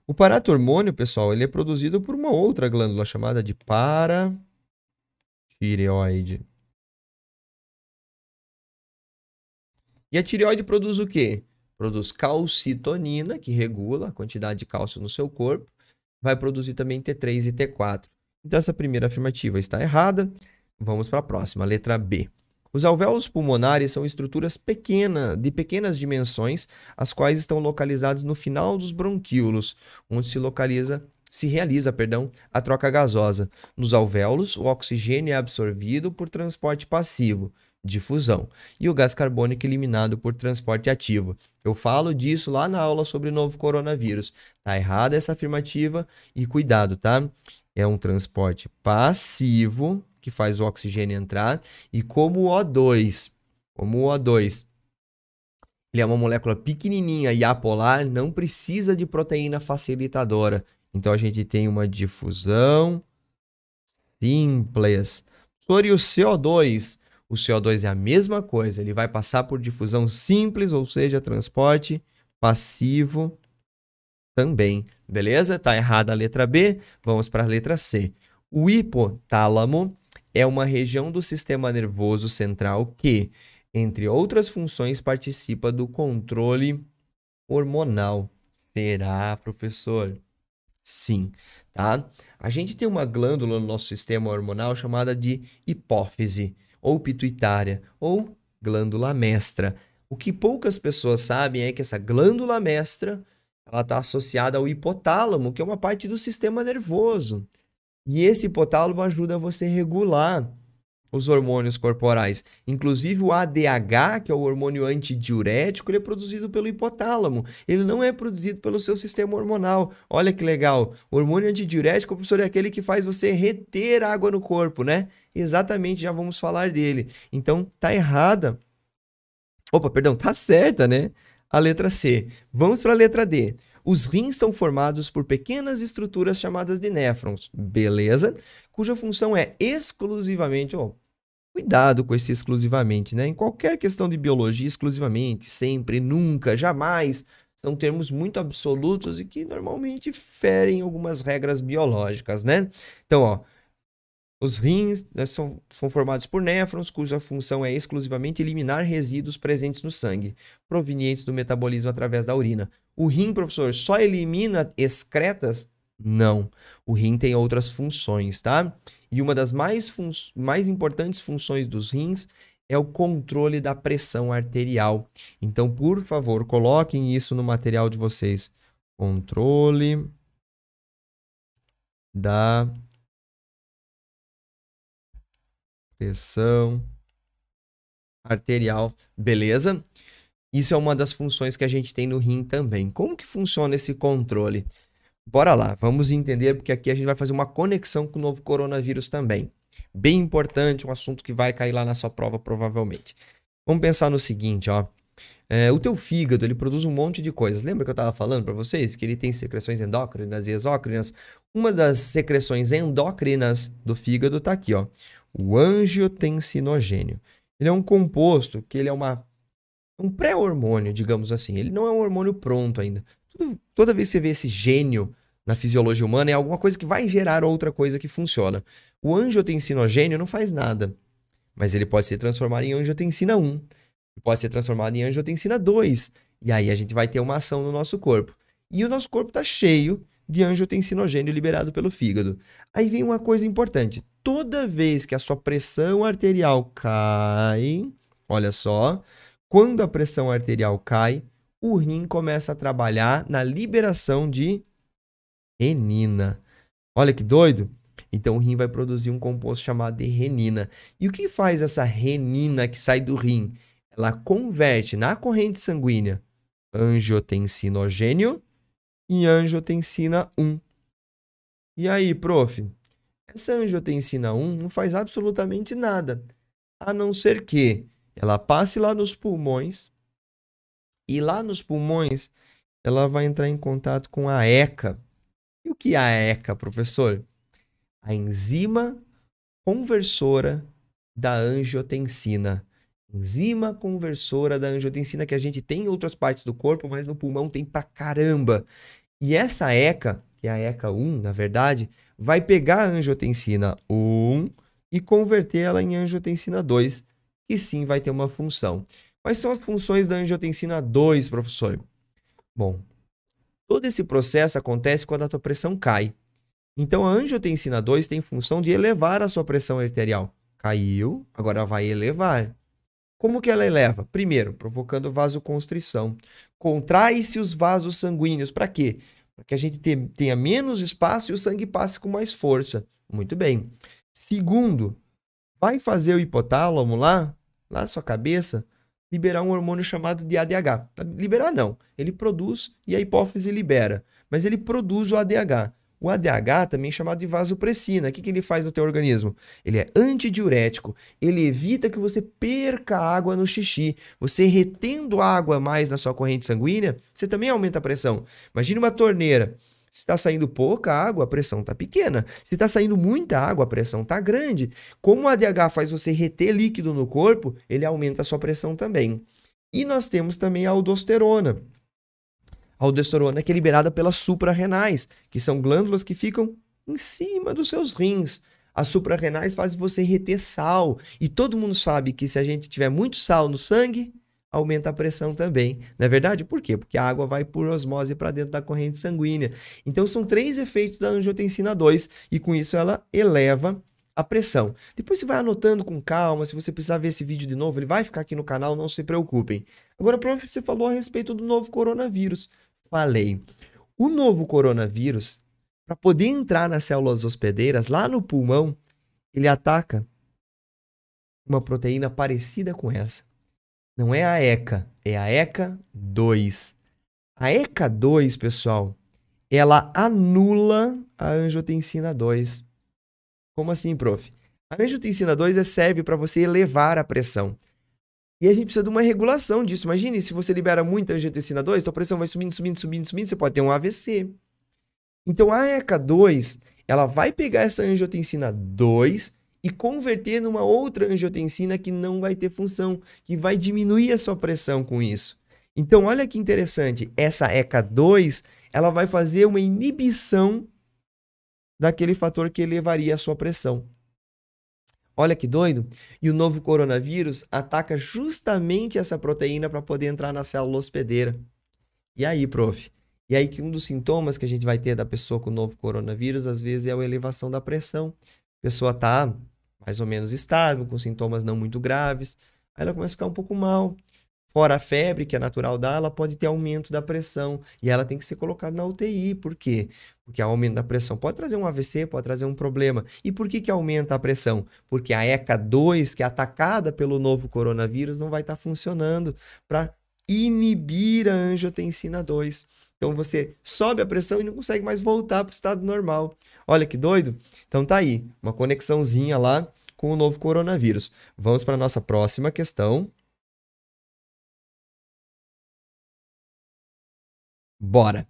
[SPEAKER 1] O paratormônio,
[SPEAKER 2] pessoal, ele é produzido por uma outra glândula chamada de paratireoide. E a tireoide
[SPEAKER 1] produz o quê? Produz calcitonina, que regula a quantidade de cálcio no seu corpo. Vai produzir também T3 e T4. Então, essa primeira afirmativa está errada. Vamos para a próxima, letra B. Os alvéolos pulmonares são estruturas pequenas, de pequenas dimensões, as quais estão localizadas no final dos bronquíolos, onde se localiza se realiza, perdão, a troca gasosa. Nos alvéolos, o oxigênio é absorvido por transporte passivo difusão e o gás carbônico eliminado por transporte ativo. Eu falo disso lá na aula sobre o novo coronavírus. Tá errada essa afirmativa e cuidado, tá? É um transporte passivo que faz o oxigênio entrar e como o O2, como o O2 ele é uma molécula pequenininha e apolar, não precisa de proteína facilitadora. Então a gente tem uma difusão simples. Sobre o CO2, o CO2 é a mesma coisa, ele vai passar por difusão simples, ou seja, transporte passivo também. Beleza? Está errada a letra B, vamos para a letra C. O hipotálamo é uma região do sistema nervoso central que, entre outras funções, participa do controle hormonal. Será, professor? Sim, tá? A gente tem uma glândula no nosso sistema hormonal chamada de hipófise ou pituitária, ou glândula mestra. O que poucas pessoas sabem é que essa glândula mestra ela está associada ao hipotálamo, que é uma parte do sistema nervoso. E esse hipotálamo ajuda você a regular os hormônios corporais. Inclusive o ADH, que é o hormônio antidiurético, ele é produzido pelo hipotálamo. Ele não é produzido pelo seu sistema hormonal. Olha que legal. O hormônio antidiurético, professor, é aquele que faz você reter água no corpo, né? Exatamente, já vamos falar dele. Então, tá errada. Opa, perdão, tá certa, né? A letra C. Vamos para a letra D. Os rins são formados por pequenas estruturas chamadas de néfrons, beleza? Cuja função é exclusivamente. Oh, Cuidado com esse exclusivamente, né? Em qualquer questão de biologia, exclusivamente, sempre, nunca, jamais, são termos muito absolutos e que normalmente ferem algumas regras biológicas, né? Então, ó, os rins né, são, são formados por néfrons, cuja função é exclusivamente eliminar resíduos presentes no sangue, provenientes do metabolismo através da urina. O rim, professor, só elimina excretas? Não. O rim tem outras funções, tá? E uma das mais, mais importantes funções dos rins é o controle da pressão arterial. Então,
[SPEAKER 2] por favor, coloquem isso no material de vocês. Controle da pressão arterial, beleza? Isso
[SPEAKER 1] é uma das funções que a gente tem no rim também. Como que funciona esse controle? Bora lá, vamos entender, porque aqui a gente vai fazer uma conexão com o novo coronavírus também. Bem importante, um assunto que vai cair lá na sua prova, provavelmente. Vamos pensar no seguinte, ó. É, o teu fígado, ele produz um monte de coisas. Lembra que eu estava falando para vocês que ele tem secreções endócrinas e exócrinas? Uma das secreções endócrinas do fígado está aqui, ó. O angiotensinogênio. Ele é um composto que ele é uma, um pré-hormônio, digamos assim. Ele não é um hormônio pronto ainda, toda vez que você vê esse gênio na fisiologia humana, é alguma coisa que vai gerar outra coisa que funciona. O angiotensinogênio não faz nada, mas ele pode ser transformado em angiotensina 1, pode ser transformado em angiotensina 2, e aí a gente vai ter uma ação no nosso corpo. E o nosso corpo está cheio de angiotensinogênio liberado pelo fígado. Aí vem uma coisa importante. Toda vez que a sua pressão arterial cai, olha só, quando a pressão arterial cai, o rim começa a trabalhar na liberação de renina. Olha que doido! Então o rim vai produzir um composto chamado de renina. E o que faz essa renina que sai do rim? Ela converte na corrente sanguínea angiotensinogênio em angiotensina 1. E aí, prof? Essa angiotensina 1 não faz absolutamente nada, a não ser que ela passe lá nos pulmões, e lá nos pulmões, ela vai entrar em contato com a ECA. E o que é a ECA, professor? A enzima conversora da angiotensina. Enzima conversora da angiotensina que a gente tem em outras partes do corpo, mas no pulmão tem pra caramba. E essa ECA, que é a ECA1, na verdade, vai pegar a angiotensina 1 e converter ela em angiotensina 2, que sim vai ter uma função. Quais são as funções da angiotensina 2, professor? Bom, todo esse processo acontece quando a tua pressão cai. Então, a angiotensina 2 tem função de elevar a sua pressão arterial. Caiu, agora vai elevar. Como que ela eleva? Primeiro, provocando vasoconstrição. Contrai-se os vasos sanguíneos. Para quê? Para que a gente tenha menos espaço e o sangue passe com mais força. Muito bem. Segundo, vai fazer o hipotálamo lá, lá na sua cabeça, liberar um hormônio chamado de ADH. Tá, liberar não, ele produz e a hipófise libera, mas ele produz o ADH. O ADH também é chamado de vasopressina. O que, que ele faz no teu organismo? Ele é antidiurético, ele evita que você perca água no xixi. Você retendo água mais na sua corrente sanguínea, você também aumenta a pressão. Imagine uma torneira se está saindo pouca água, a pressão está pequena. Se está saindo muita água, a pressão está grande. Como o ADH faz você reter líquido no corpo, ele aumenta a sua pressão também. E nós temos também a aldosterona. A aldosterona que é liberada pelas suprarrenais, que são glândulas que ficam em cima dos seus rins. As suprarrenais fazem você reter sal. E todo mundo sabe que se a gente tiver muito sal no sangue, aumenta a pressão também. Não é verdade? Por quê? Porque a água vai por osmose para dentro da corrente sanguínea. Então são três efeitos da angiotensina 2 e com isso ela eleva a pressão. Depois você vai anotando com calma, se você precisar ver esse vídeo de novo, ele vai ficar aqui no canal, não se preocupem. Agora, você falou a respeito do novo coronavírus. Falei. O novo coronavírus, para poder entrar nas células hospedeiras, lá no pulmão, ele ataca uma proteína parecida com essa. Não é a ECA, é a ECA 2. A ECA 2, pessoal, ela anula a angiotensina 2. Como assim, prof? A angiotensina 2 é, serve para você elevar a pressão. E a gente precisa de uma regulação disso. Imagine se você libera muita angiotensina 2, sua pressão vai subindo, subindo, subindo, subindo, você pode ter um AVC. Então a ECA 2, ela vai pegar essa angiotensina 2 e converter numa outra angiotensina que não vai ter função, que vai diminuir a sua pressão com isso. Então, olha que interessante, essa ECA2, ela vai fazer uma inibição daquele fator que elevaria a sua pressão. Olha que doido! E o novo coronavírus ataca justamente essa proteína para poder entrar na célula hospedeira. E aí, prof? E aí que um dos sintomas que a gente vai ter da pessoa com o novo coronavírus, às vezes, é a elevação da pressão. A pessoa tá mais ou menos estável, com sintomas não muito graves. Aí ela começa a ficar um pouco mal. Fora a febre, que é natural dela, ela pode ter aumento da pressão. E ela tem que ser colocada na UTI. Por quê? Porque o aumento da pressão pode trazer um AVC, pode trazer um problema. E por que, que aumenta a pressão? Porque a ECA2, que é atacada pelo novo coronavírus, não vai estar tá funcionando para inibir a angiotensina 2. Então você sobe a pressão e não consegue mais voltar para o estado normal. Olha que doido. Então tá aí, uma conexãozinha lá com o novo coronavírus.
[SPEAKER 2] Vamos para a nossa próxima questão. Bora!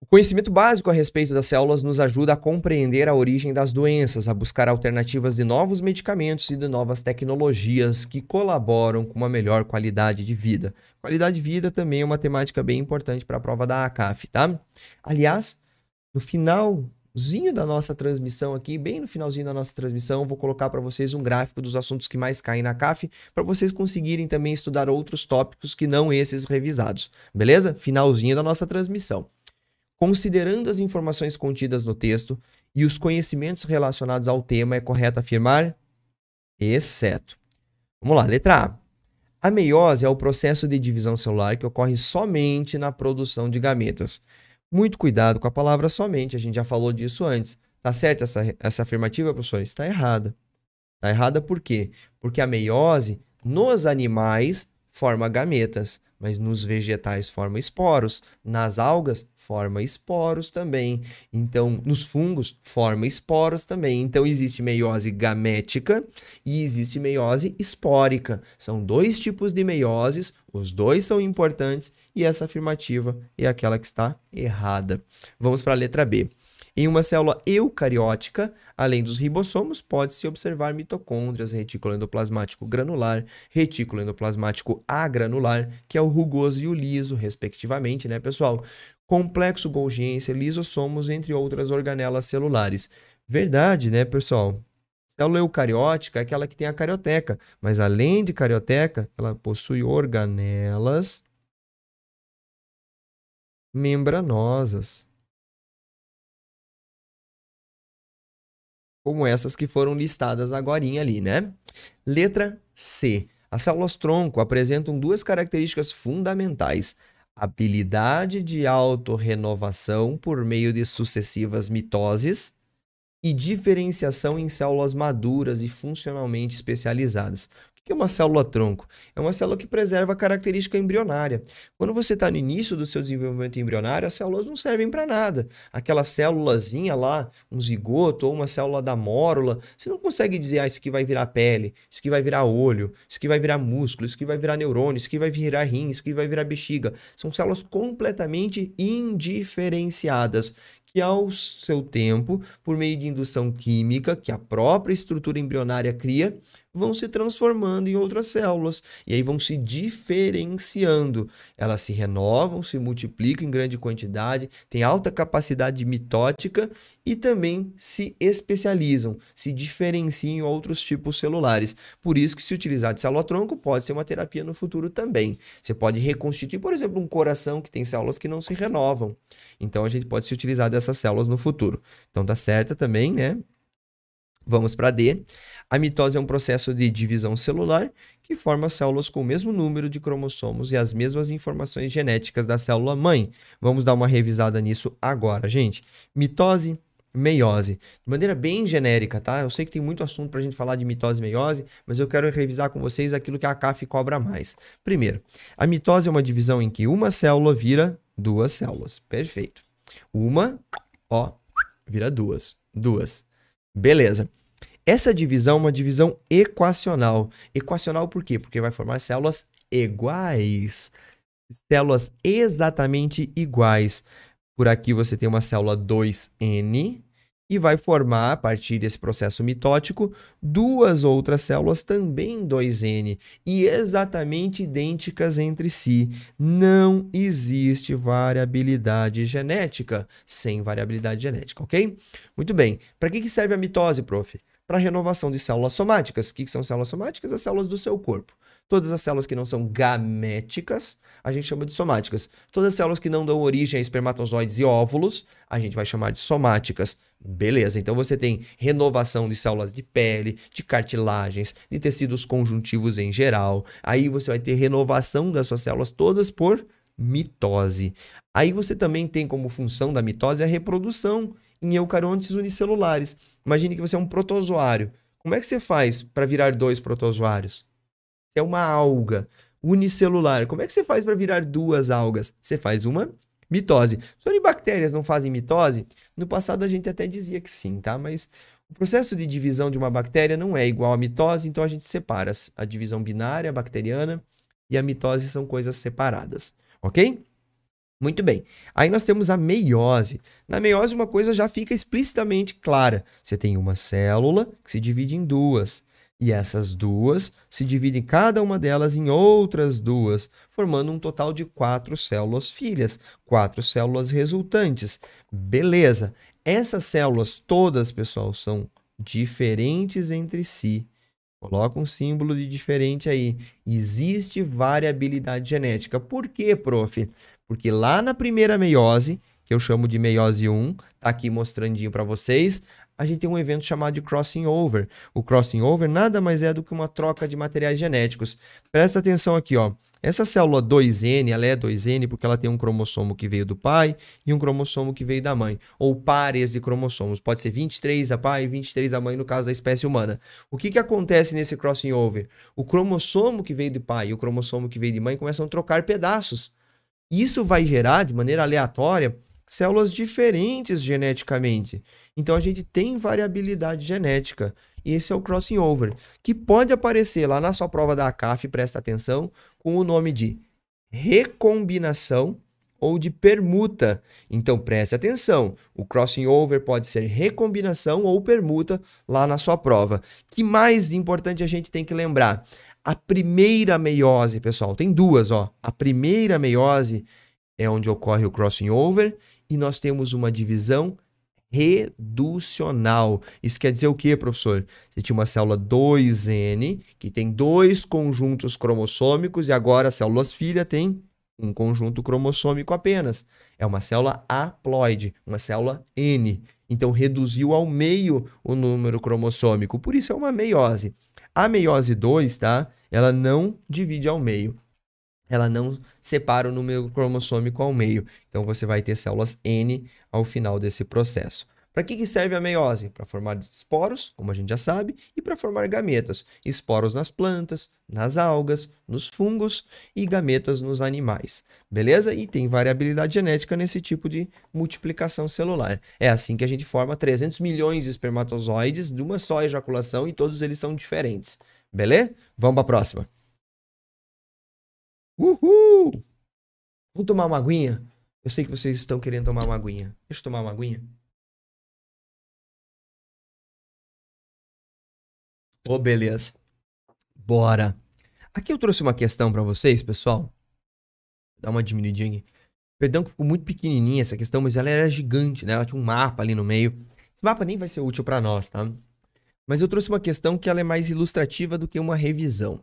[SPEAKER 2] O conhecimento básico a respeito
[SPEAKER 1] das células nos ajuda a compreender a origem das doenças, a buscar alternativas de novos medicamentos e de novas tecnologias que colaboram com uma melhor qualidade de vida. Qualidade de vida também é uma temática bem importante para a prova da ACAF, tá? Aliás, no final finalzinho da nossa transmissão aqui, bem no finalzinho da nossa transmissão, vou colocar para vocês um gráfico dos assuntos que mais caem na CAF, para vocês conseguirem também estudar outros tópicos que não esses revisados, beleza? Finalzinho da nossa transmissão. Considerando as informações contidas no texto e os conhecimentos relacionados ao tema, é correto afirmar? Exceto. Vamos lá, letra A. A meiose é o processo de divisão celular que ocorre somente na produção de gametas muito cuidado com a palavra somente, a gente já falou disso antes. Tá certa essa, essa afirmativa, professor? Está errada. Está errada por quê? Porque a meiose nos animais forma gametas, mas nos vegetais forma esporos, nas algas forma esporos também. Então, nos fungos forma esporos também. Então existe meiose gamética e existe meiose espórica. São dois tipos de meioses, os dois são importantes e essa afirmativa é aquela que está errada. Vamos para a letra B. Em uma célula eucariótica, além dos ribossomos, pode-se observar mitocôndrias, retículo endoplasmático granular, retículo endoplasmático agranular, que é o rugoso e o liso, respectivamente, né, pessoal? Complexo Golgiense, lisossomos, entre outras organelas celulares. Verdade, né, pessoal? Célula eucariótica é aquela que tem a carioteca, mas além de carioteca, ela possui organelas
[SPEAKER 2] membranosas, como essas que foram listadas agora ali,
[SPEAKER 1] né? Letra C. As células-tronco apresentam duas características fundamentais: habilidade de autorrenovação por meio de sucessivas mitoses e diferenciação em células maduras e funcionalmente especializadas que é uma célula tronco? É uma célula que preserva a característica embrionária. Quando você está no início do seu desenvolvimento embrionário, as células não servem para nada. Aquela célulazinha lá, um zigoto ou uma célula da mórula, você não consegue dizer, ah, isso aqui vai virar pele, isso aqui vai virar olho, isso aqui vai virar músculo, isso aqui vai virar neurônio, isso aqui vai virar rim, isso aqui vai virar bexiga. São células completamente indiferenciadas que ao seu tempo, por meio de indução química que a própria estrutura embrionária cria, vão se transformando em outras células e aí vão se diferenciando. Elas se renovam, se multiplicam em grande quantidade, têm alta capacidade mitótica e também se especializam, se diferenciam em outros tipos celulares. Por isso que se utilizar de célula-tronco pode ser uma terapia no futuro também. Você pode reconstituir, por exemplo, um coração que tem células que não se renovam. Então a gente pode se utilizar dessas células no futuro. Então tá certa também, né? Vamos para D. A mitose é um processo de divisão celular que forma células com o mesmo número de cromossomos e as mesmas informações genéticas da célula mãe. Vamos dar uma revisada nisso agora, gente. Mitose, meiose. De maneira bem genérica, tá? Eu sei que tem muito assunto para a gente falar de mitose e meiose, mas eu quero revisar com vocês aquilo que a CAF cobra mais. Primeiro, a mitose é uma divisão em que uma célula vira duas células. Perfeito. Uma, ó, vira duas. Duas. Beleza. Essa divisão é uma divisão equacional. Equacional por quê? Porque vai formar células iguais. Células exatamente iguais. Por aqui você tem uma célula 2N e vai formar, a partir desse processo mitótico, duas outras células também 2N e exatamente idênticas entre si. Não existe variabilidade genética sem variabilidade genética, ok? Muito bem. Para que, que serve a mitose, prof? para renovação de células somáticas. O que são células somáticas? As células do seu corpo. Todas as células que não são gaméticas, a gente chama de somáticas. Todas as células que não dão origem a espermatozoides e óvulos, a gente vai chamar de somáticas. Beleza, então você tem renovação de células de pele, de cartilagens, de tecidos conjuntivos em geral. Aí você vai ter renovação das suas células todas por mitose. Aí você também tem como função da mitose a reprodução em eucariontes unicelulares. Imagine que você é um protozoário. Como é que você faz para virar dois protozoários? Você é uma alga unicelular. Como é que você faz para virar duas algas? Você faz uma mitose. Sobre bactérias não fazem mitose? No passado a gente até dizia que sim, tá? Mas o processo de divisão de uma bactéria não é igual à mitose, então a gente separa a divisão binária bacteriana e a mitose são coisas separadas, ok? Muito bem. Aí nós temos a meiose. Na meiose, uma coisa já fica explicitamente clara. Você tem uma célula que se divide em duas. E essas duas se dividem cada uma delas em outras duas, formando um total de quatro células filhas, quatro células resultantes. Beleza. Essas células todas, pessoal, são diferentes entre si. Coloca um símbolo de diferente aí. Existe variabilidade genética. Por quê, prof? Porque lá na primeira meiose, que eu chamo de meiose 1, tá aqui mostrandinho para vocês, a gente tem um evento chamado de crossing over. O crossing over nada mais é do que uma troca de materiais genéticos. Presta atenção aqui, ó. Essa célula 2N, ela é 2N porque ela tem um cromossomo que veio do pai e um cromossomo que veio da mãe, ou pares de cromossomos. Pode ser 23 da pai e 23 da mãe no caso da espécie humana. O que, que acontece nesse crossing over? O cromossomo que veio do pai e o cromossomo que veio de mãe começam a trocar pedaços. Isso vai gerar, de maneira aleatória, células diferentes geneticamente. Então a gente tem variabilidade genética. E esse é o crossing over, que pode aparecer lá na sua prova da ACAF, presta atenção, com o nome de recombinação ou de permuta. Então preste atenção, o crossing over pode ser recombinação ou permuta lá na sua prova. Que mais importante a gente tem que lembrar? A primeira meiose, pessoal, tem duas, ó. A primeira meiose é onde ocorre o crossing over e nós temos uma divisão reducional. Isso quer dizer o que, professor? Você tinha uma célula 2N que tem dois conjuntos cromossômicos e agora as células filha tem um conjunto cromossômico apenas. É uma célula haploide, uma célula N. Então reduziu ao meio o número cromossômico, por isso é uma meiose. A meiose 2, tá? Ela não divide ao meio. Ela não separa o número cromossômico ao meio. Então, você vai ter células N ao final desse processo. Para que, que serve a meiose? Para formar esporos, como a gente já sabe, e para formar gametas. Esporos nas plantas, nas algas, nos fungos e gametas nos animais. Beleza? E tem variabilidade genética nesse tipo de multiplicação celular. É assim que a gente forma 300 milhões de espermatozoides de uma só ejaculação e todos eles são diferentes.
[SPEAKER 2] Beleza? Vamos para a próxima. Uhul! Vou tomar uma aguinha? Eu sei que vocês estão querendo tomar uma aguinha. Deixa eu tomar uma aguinha. Ô, beleza. Bora. Aqui eu trouxe uma questão para vocês, pessoal.
[SPEAKER 1] Dá uma diminuidinha aqui. Perdão que ficou muito pequenininha essa questão, mas ela era gigante, né? Ela tinha um mapa ali no meio. Esse mapa nem vai ser útil para nós, tá? Mas eu trouxe uma questão que ela é mais ilustrativa do que uma revisão.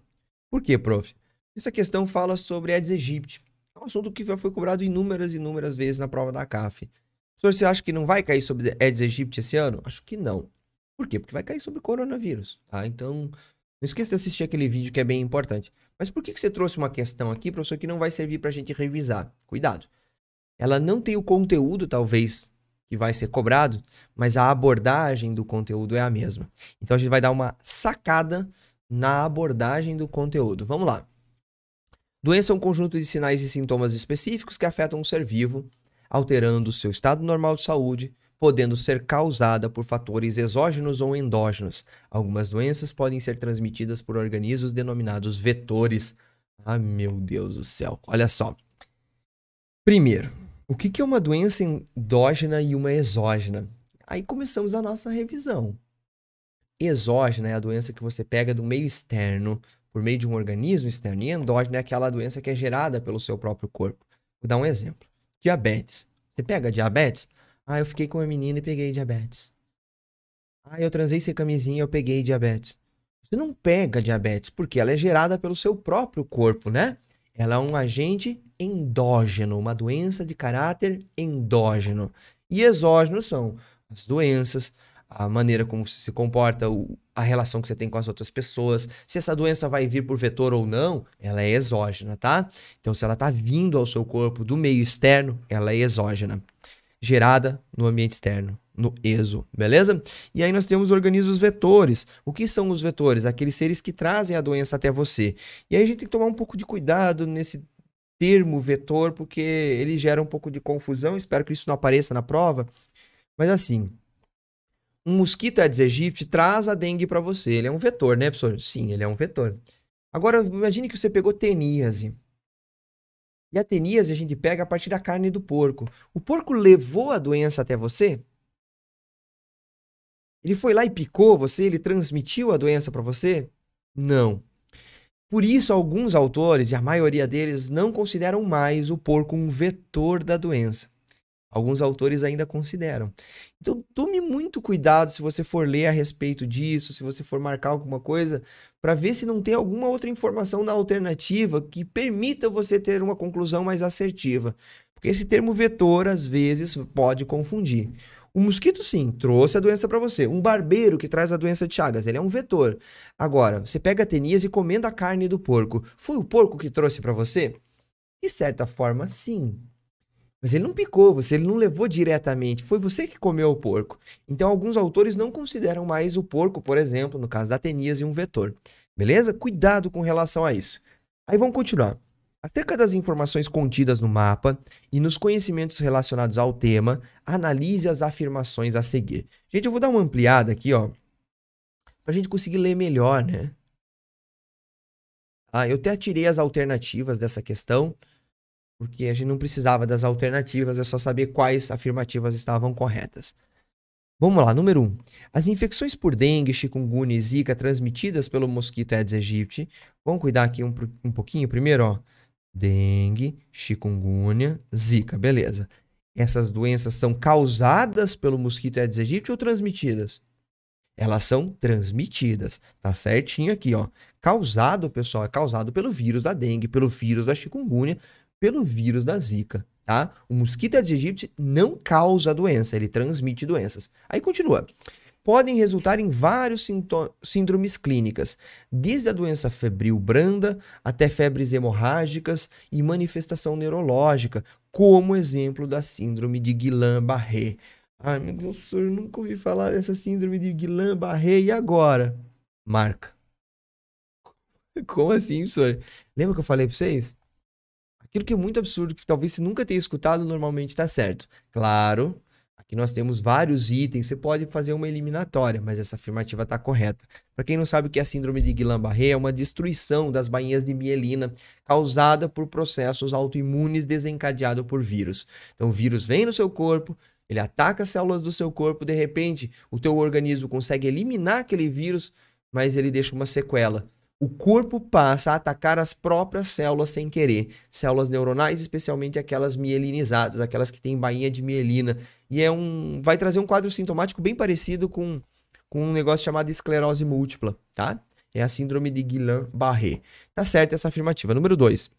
[SPEAKER 1] Por quê, prof? Essa questão fala sobre Eds aegypti. É um assunto que já foi cobrado inúmeras e inúmeras vezes na prova da CAF. O senhor, você acha que não vai cair sobre Eds aegypti esse ano? Acho que não. Por quê? Porque vai cair sobre coronavírus, tá? Então, não esqueça de assistir aquele vídeo que é bem importante. Mas por que, que você trouxe uma questão aqui, professor, que não vai servir para a gente revisar? Cuidado. Ela não tem o conteúdo, talvez, que vai ser cobrado, mas a abordagem do conteúdo é a mesma. Então, a gente vai dar uma sacada na abordagem do conteúdo. Vamos lá. Doença é um conjunto de sinais e sintomas específicos que afetam um ser vivo, alterando seu estado normal de saúde, podendo ser causada por fatores exógenos ou endógenos. Algumas doenças podem ser transmitidas por organismos denominados vetores. Ah, meu Deus do céu. Olha só. Primeiro, o que é uma doença endógena e uma exógena? Aí começamos a nossa revisão. Exógena é a doença que você pega do meio externo, por meio de um organismo externo, e endógena é aquela doença que é gerada pelo seu próprio corpo. Vou dar um exemplo. Diabetes. Você pega diabetes, ah, eu fiquei com uma menina e peguei diabetes. Ah, eu transei sem camisinha e eu peguei diabetes. Você não pega diabetes porque ela é gerada pelo seu próprio corpo, né? Ela é um agente endógeno, uma doença de caráter endógeno. E exógenos são as doenças, a maneira como você se comporta, a relação que você tem com as outras pessoas, se essa doença vai vir por vetor ou não, ela é exógena, tá? Então, se ela tá vindo ao seu corpo do meio externo, ela é exógena gerada no ambiente externo, no ESO, beleza? E aí nós temos organismos vetores. O que são os vetores? Aqueles seres que trazem a doença até você. E aí a gente tem que tomar um pouco de cuidado nesse termo vetor, porque ele gera um pouco de confusão. Espero que isso não apareça na prova. Mas assim, um mosquito Aedes aegypti traz a dengue para você. Ele é um vetor, né, professor? Sim, ele é um vetor. Agora, imagine que você pegou teníase. E a teníase a gente pega a partir da carne do porco. O porco levou a doença até você? Ele foi lá e picou você? Ele transmitiu a doença para você? Não. Por isso, alguns autores, e a maioria deles, não consideram mais o porco um vetor da doença. Alguns autores ainda consideram. Então, tome muito cuidado se você for ler a respeito disso, se você for marcar alguma coisa, para ver se não tem alguma outra informação na alternativa que permita você ter uma conclusão mais assertiva. Porque esse termo vetor, às vezes, pode confundir. O mosquito, sim, trouxe a doença para você. Um barbeiro que traz a doença de Chagas, ele é um vetor. Agora, você pega tenias e comenda a carne do porco. Foi o porco que trouxe para você? De certa forma, sim. Mas ele não picou você, ele não levou diretamente, foi você que comeu o porco. Então, alguns autores não consideram mais o porco, por exemplo, no caso da Atenias, um vetor. Beleza? Cuidado com relação a isso. Aí vamos continuar. Acerca das informações contidas no mapa e nos conhecimentos relacionados ao tema, analise as afirmações a seguir. Gente, eu vou dar uma ampliada aqui, ó, pra gente conseguir ler melhor, né? Ah, eu até tirei as alternativas dessa questão, porque a gente não precisava das alternativas, é só saber quais afirmativas estavam corretas. Vamos lá, número 1. Um. As infecções por dengue, chikungunya e zika transmitidas pelo mosquito Aedes aegypti, vamos cuidar aqui um, um pouquinho primeiro, ó. Dengue, chikungunya, zika, beleza. Essas doenças são causadas pelo mosquito Aedes aegypti ou transmitidas? Elas são transmitidas, tá certinho aqui, ó. Causado, pessoal, é causado pelo vírus da dengue, pelo vírus da chikungunya, pelo vírus da Zika, tá? O mosquito Aedes aegypti não causa doença, ele transmite doenças. Aí continua. Podem resultar em vários síndromes clínicas, desde a doença febril branda até febres hemorrágicas e manifestação neurológica, como exemplo da síndrome de Guillain-Barré. Ai, meu Deus, eu nunca ouvi falar dessa síndrome de Guillain-Barré e agora? Marca. Como assim, senhor? Lembra que eu falei para vocês? Aquilo que é muito absurdo, que talvez você nunca tenha escutado, normalmente está certo. Claro, Aqui nós temos vários itens, você pode fazer uma eliminatória, mas essa afirmativa está correta. Para quem não sabe o que é a síndrome de Guillain-Barré, é uma destruição das bainhas de mielina causada por processos autoimunes desencadeados por vírus. Então o vírus vem no seu corpo, ele ataca as células do seu corpo, de repente o teu organismo consegue eliminar aquele vírus, mas ele deixa uma sequela. O corpo passa a atacar as próprias células sem querer, células neuronais, especialmente aquelas mielinizadas, aquelas que têm bainha de mielina, e é um vai trazer um quadro sintomático bem parecido com com um negócio chamado esclerose múltipla, tá? É a síndrome de Guillain-Barré. Tá certo essa afirmativa. Número 2.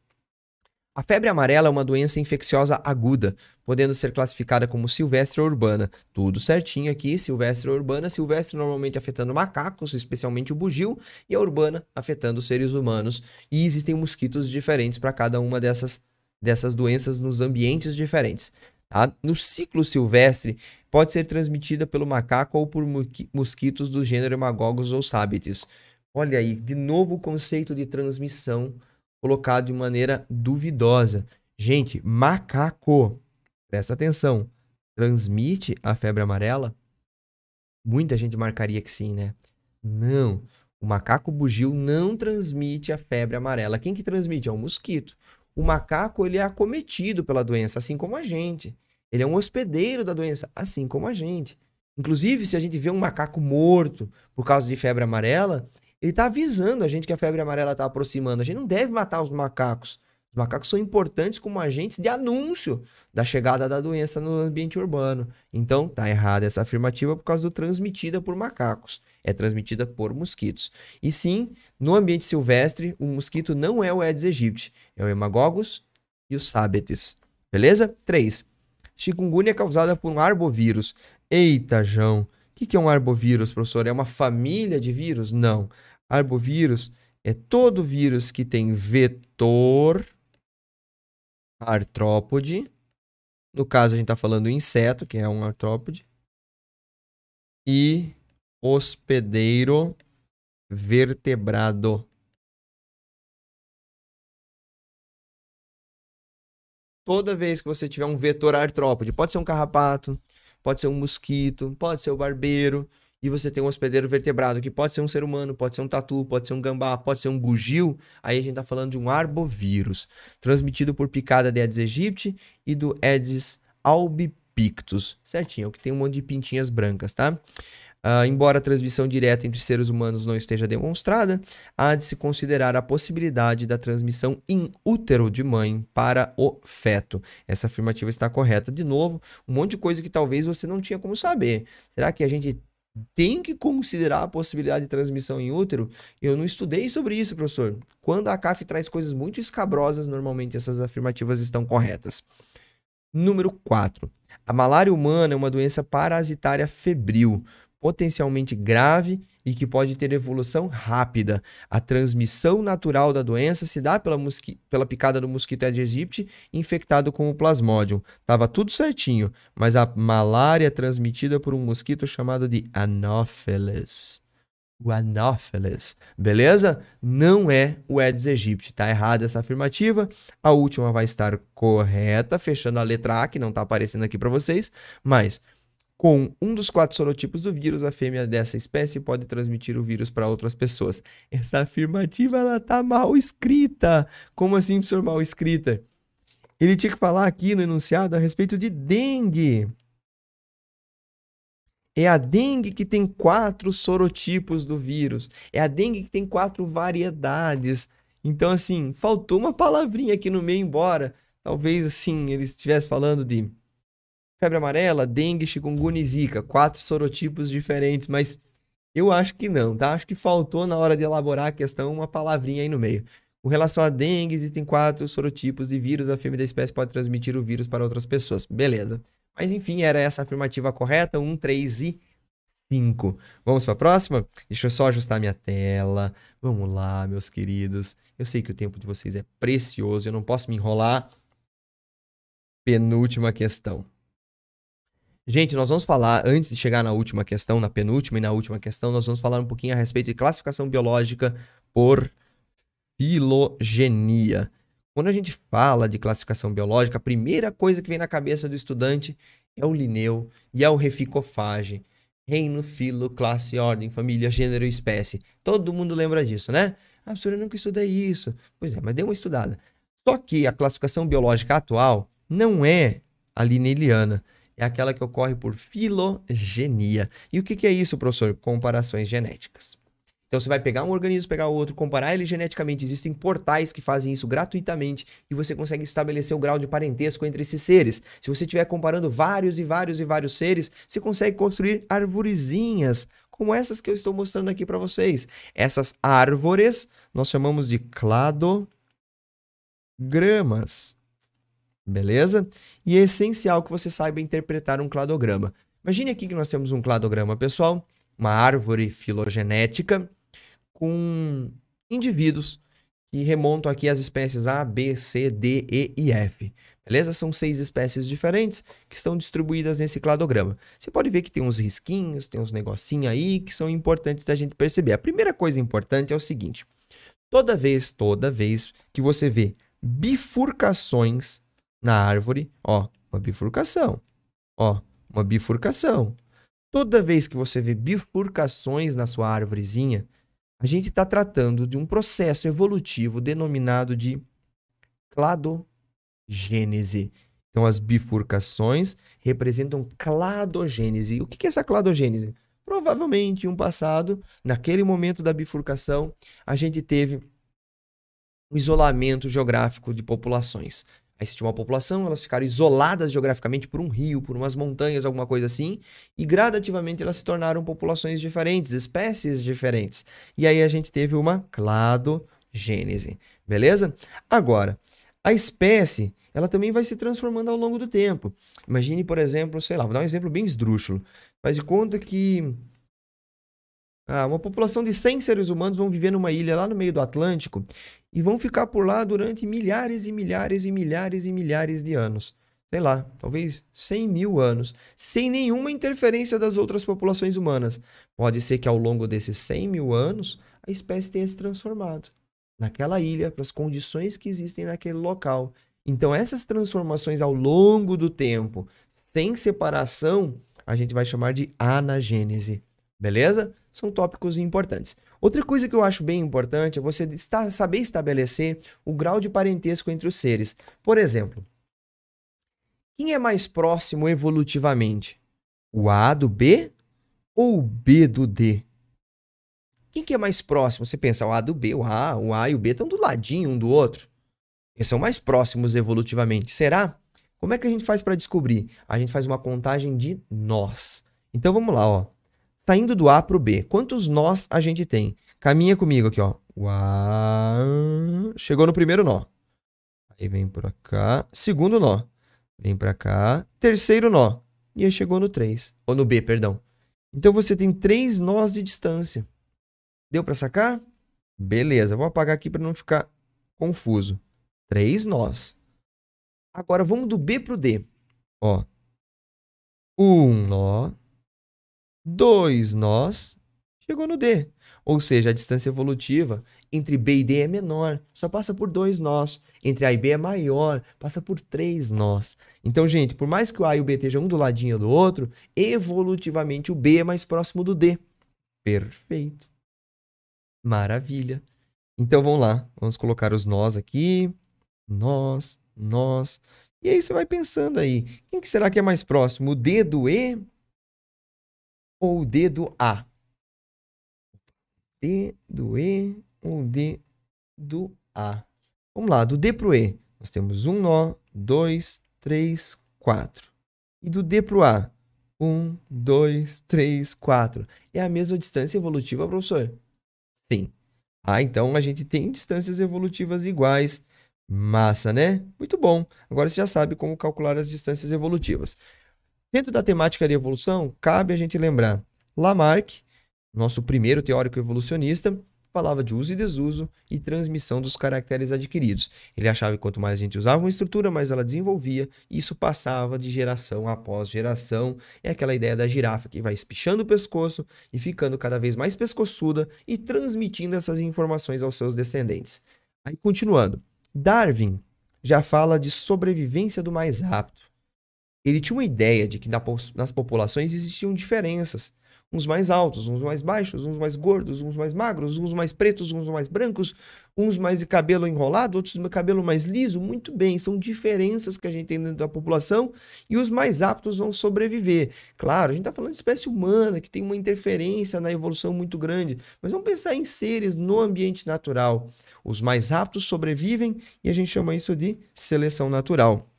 [SPEAKER 1] A febre amarela é uma doença infecciosa aguda, podendo ser classificada como silvestre ou urbana. Tudo certinho aqui, silvestre ou urbana. Silvestre normalmente afetando macacos, especialmente o bugio, e a urbana afetando seres humanos. E existem mosquitos diferentes para cada uma dessas, dessas doenças nos ambientes diferentes. Tá? No ciclo silvestre, pode ser transmitida pelo macaco ou por mosquitos do gênero Hemagogos ou Sabites. Olha aí, de novo o conceito de transmissão colocado de maneira duvidosa. Gente, macaco, presta atenção, transmite a febre amarela? Muita gente marcaria que sim, né? Não, o macaco bugio não transmite a febre amarela. Quem que transmite? É o mosquito. O macaco, ele é acometido pela doença, assim como a gente. Ele é um hospedeiro da doença, assim como a gente. Inclusive, se a gente vê um macaco morto por causa de febre amarela, ele está avisando a gente que a febre amarela está aproximando. A gente não deve matar os macacos. Os macacos são importantes como agentes de anúncio da chegada da doença no ambiente urbano. Então, tá errada essa afirmativa por causa do transmitida por macacos. É transmitida por mosquitos. E sim, no ambiente silvestre, o mosquito não é o Aedes aegypti, é o Hemagogos e o Sabetes. Beleza? 3. Chikungunya é causada por um arbovírus. Eita, João. O que é um arbovírus, professor? É uma família de vírus? Não. Arbovírus é todo vírus que tem vetor, artrópode. No caso, a gente está falando inseto, que é um artrópode.
[SPEAKER 2] E hospedeiro vertebrado. Toda vez que você tiver um vetor artrópode, pode ser um carrapato, pode ser um mosquito,
[SPEAKER 1] pode ser o barbeiro, e você tem um hospedeiro vertebrado, que pode ser um ser humano, pode ser um tatu, pode ser um gambá, pode ser um bugio, aí a gente está falando de um arbovírus, transmitido por picada de Aedes aegypti e do Aedes albipictus, certinho, que tem um monte de pintinhas brancas, tá? Uh, embora a transmissão direta entre seres humanos não esteja demonstrada, há de se considerar a possibilidade da transmissão em útero de mãe para o feto. Essa afirmativa está correta. De novo, um monte de coisa que talvez você não tinha como saber. Será que a gente tem que considerar a possibilidade de transmissão em útero? Eu não estudei sobre isso, professor. Quando a CAF traz coisas muito escabrosas, normalmente essas afirmativas estão corretas. Número 4. A malária humana é uma doença parasitária febril potencialmente grave e que pode ter evolução rápida. A transmissão natural da doença se dá pela, pela picada do mosquito Aedes aegypti infectado com o plasmodium. Tava tudo certinho, mas a malária é transmitida por um mosquito chamado de Anopheles. O Anopheles, beleza? Não é o Aedes aegypti, tá errada essa afirmativa. A última vai estar correta, fechando a letra A, que não tá aparecendo aqui para vocês, mas com um dos quatro sorotipos do vírus, a fêmea dessa espécie pode transmitir o vírus para outras pessoas. Essa afirmativa ela tá mal escrita. Como assim, professor, mal escrita? Ele tinha que falar aqui no enunciado a respeito de dengue. É a dengue que tem quatro sorotipos do vírus. É a dengue que tem quatro variedades. Então, assim, faltou uma palavrinha aqui no meio, embora. Talvez, assim, ele estivesse falando de febre amarela, dengue, chikungunya e zika. Quatro sorotipos diferentes, mas eu acho que não, tá? Acho que faltou na hora de elaborar a questão uma palavrinha aí no meio. Com relação à dengue, existem quatro sorotipos de vírus. A fêmea da espécie pode transmitir o vírus para outras pessoas. Beleza. Mas enfim, era essa a afirmativa correta. 1, um, 3 e 5. Vamos para a próxima? Deixa eu só ajustar minha tela. Vamos lá, meus queridos. Eu sei que o tempo de vocês é precioso, eu não posso me enrolar. Penúltima questão. Gente, nós vamos falar, antes de chegar na última questão, na penúltima e na última questão, nós vamos falar um pouquinho a respeito de classificação biológica por filogenia. Quando a gente fala de classificação biológica, a primeira coisa que vem na cabeça do estudante é o Linneu e é o Reficofage. Reino, filo, classe, ordem, família, gênero e espécie. Todo mundo lembra disso, né? Ah, eu nunca estudei isso. Pois é, mas dê uma estudada. Só que a classificação biológica atual não é a lineliana é aquela que ocorre por filogenia. E o que, que é isso, professor? Comparações genéticas. Então você vai pegar um organismo, pegar outro, comparar ele geneticamente. Existem portais que fazem isso gratuitamente e você consegue estabelecer o grau de parentesco entre esses seres. Se você estiver comparando vários e vários e vários seres, você consegue construir arvorezinhas como essas que eu estou mostrando aqui para vocês. Essas árvores nós chamamos de cladogramas beleza? E é essencial que você saiba interpretar um cladograma. Imagine aqui que nós temos um cladograma, pessoal, uma árvore filogenética com indivíduos que remontam aqui às espécies A, B, C, D, E e F. Beleza? São seis espécies diferentes que estão distribuídas nesse cladograma. Você pode ver que tem uns risquinhos, tem uns negocinhos aí que são importantes da gente perceber. A primeira coisa importante é o seguinte: toda vez, toda vez que você vê bifurcações na árvore, ó, uma bifurcação. Ó, uma bifurcação. Toda vez que você vê bifurcações na sua árvorezinha, a gente está tratando de um processo evolutivo denominado de cladogênese. Então, as bifurcações representam cladogênese. O que é essa cladogênese? Provavelmente, em um passado, naquele momento da bifurcação, a gente teve um isolamento geográfico de populações. Aí se tinha uma população, elas ficaram isoladas geograficamente por um rio, por umas montanhas, alguma coisa assim, e gradativamente elas se tornaram populações diferentes, espécies diferentes. E aí a gente teve uma cladogênese, beleza? Agora, a espécie, ela também vai se transformando ao longo do tempo. Imagine, por exemplo, sei lá, vou dar um exemplo bem esdrúxulo. Faz de conta que ah, uma população de 100 seres humanos vão viver numa ilha lá no meio do Atlântico e vão ficar por lá durante milhares e milhares e milhares e milhares de anos. Sei lá, talvez 100 mil anos, sem nenhuma interferência das outras populações humanas. Pode ser que ao longo desses 100 mil anos a espécie tenha se transformado naquela ilha, para as condições que existem naquele local. Então, essas transformações ao longo do tempo, sem separação, a gente vai chamar de anagênese. Beleza? são tópicos importantes. Outra coisa que eu acho bem importante é você estar, saber estabelecer o grau de parentesco entre os seres. Por exemplo, quem é mais próximo evolutivamente? O A do B ou o B do D? Quem que é mais próximo? Você pensa o A do B, o A, o A e o B estão do ladinho um do outro. Eles são mais próximos evolutivamente. Será? Como é que a gente faz para descobrir? A gente faz uma contagem de nós. Então vamos lá, ó saindo do A para o B. Quantos nós a gente tem? Caminha comigo aqui, ó. Uau. Chegou no primeiro nó. Aí vem para cá. Segundo nó. Vem para cá. Terceiro nó. E aí chegou no 3. Ou no B, perdão. Então você tem três nós de distância. Deu para sacar? Beleza, vou apagar aqui para não ficar confuso. Três nós. Agora vamos do B pro D. Ó. Um nó, dois nós chegou no D. Ou seja, a distância evolutiva entre B e D é menor, só passa por dois nós. Entre A e B é maior, passa por três nós. Então, gente, por mais que o A e o B estejam um do ladinho do outro, evolutivamente o B é mais próximo do D. Perfeito. Maravilha. Então vamos lá, vamos colocar os nós aqui. Nós, nós. E aí você vai pensando aí, quem que será que é mais próximo, o D do E ou o dedo A? D do E ou D do A? Vamos lá, do D para o E, nós temos um nó, dois, três, quatro. E do D para o A, um, dois, três, quatro. É a mesma distância evolutiva, professor? Sim. Ah, então a gente tem distâncias evolutivas iguais. Massa, né? Muito bom. Agora você já sabe como calcular as distâncias evolutivas. Dentro da temática de evolução, cabe a gente lembrar Lamarck, nosso primeiro teórico evolucionista, falava de uso e desuso e transmissão dos caracteres adquiridos. Ele achava que quanto mais a gente usava uma estrutura, mais ela desenvolvia, e isso passava de geração após geração. É aquela ideia da girafa que vai espichando o pescoço e ficando cada vez mais pescoçuda e transmitindo essas informações aos seus descendentes. Aí continuando, Darwin já fala de sobrevivência do mais apto ele tinha uma ideia de que na, nas populações existiam diferenças. Uns mais altos, uns mais baixos, uns mais gordos, uns mais magros, uns mais pretos, uns mais brancos, uns mais de cabelo enrolado, outros de cabelo mais liso. Muito bem, são diferenças que a gente tem dentro da população e os mais aptos vão sobreviver. Claro, a gente está falando de espécie humana que tem uma interferência na evolução muito grande, mas vamos pensar em seres no ambiente natural. Os mais aptos sobrevivem e a gente chama isso de seleção natural.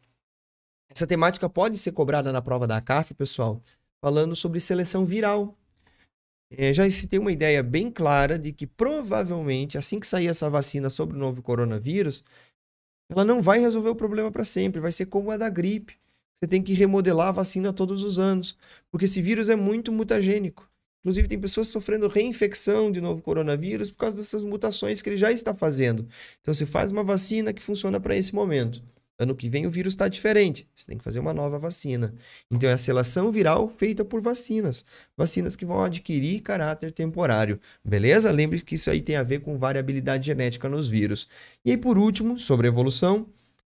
[SPEAKER 1] Essa temática pode ser cobrada na prova da ACAF, pessoal, falando sobre seleção viral. É, já se tem uma ideia bem clara de que provavelmente, assim que sair essa vacina sobre o novo coronavírus, ela não vai resolver o problema para sempre, vai ser como a da gripe. Você tem que remodelar a vacina todos os anos, porque esse vírus é muito mutagênico. Inclusive, tem pessoas sofrendo reinfecção de novo coronavírus por causa dessas mutações que ele já está fazendo. Então, você faz uma vacina que funciona para esse momento. Ano que vem o vírus está diferente. Você tem que fazer uma nova vacina. Então é a seleção viral feita por vacinas. Vacinas que vão adquirir caráter temporário. Beleza? Lembre que isso aí tem a ver com variabilidade genética nos vírus. E aí, por último, sobre evolução,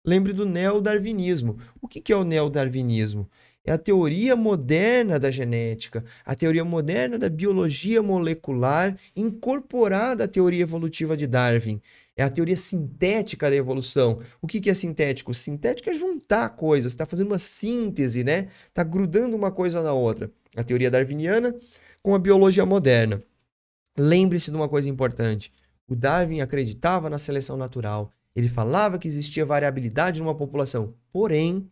[SPEAKER 1] lembre do neodarwinismo. O que, que é o neodarwinismo? É a teoria moderna da genética, a teoria moderna da biologia molecular incorporada à teoria evolutiva de Darwin. É a teoria sintética da evolução. O que, que é sintético? Sintético é juntar coisas, está fazendo uma síntese, né? Está grudando uma coisa na outra. A teoria darwiniana com a biologia moderna. Lembre-se de uma coisa importante: o Darwin acreditava na seleção natural. Ele falava que existia variabilidade numa população, porém,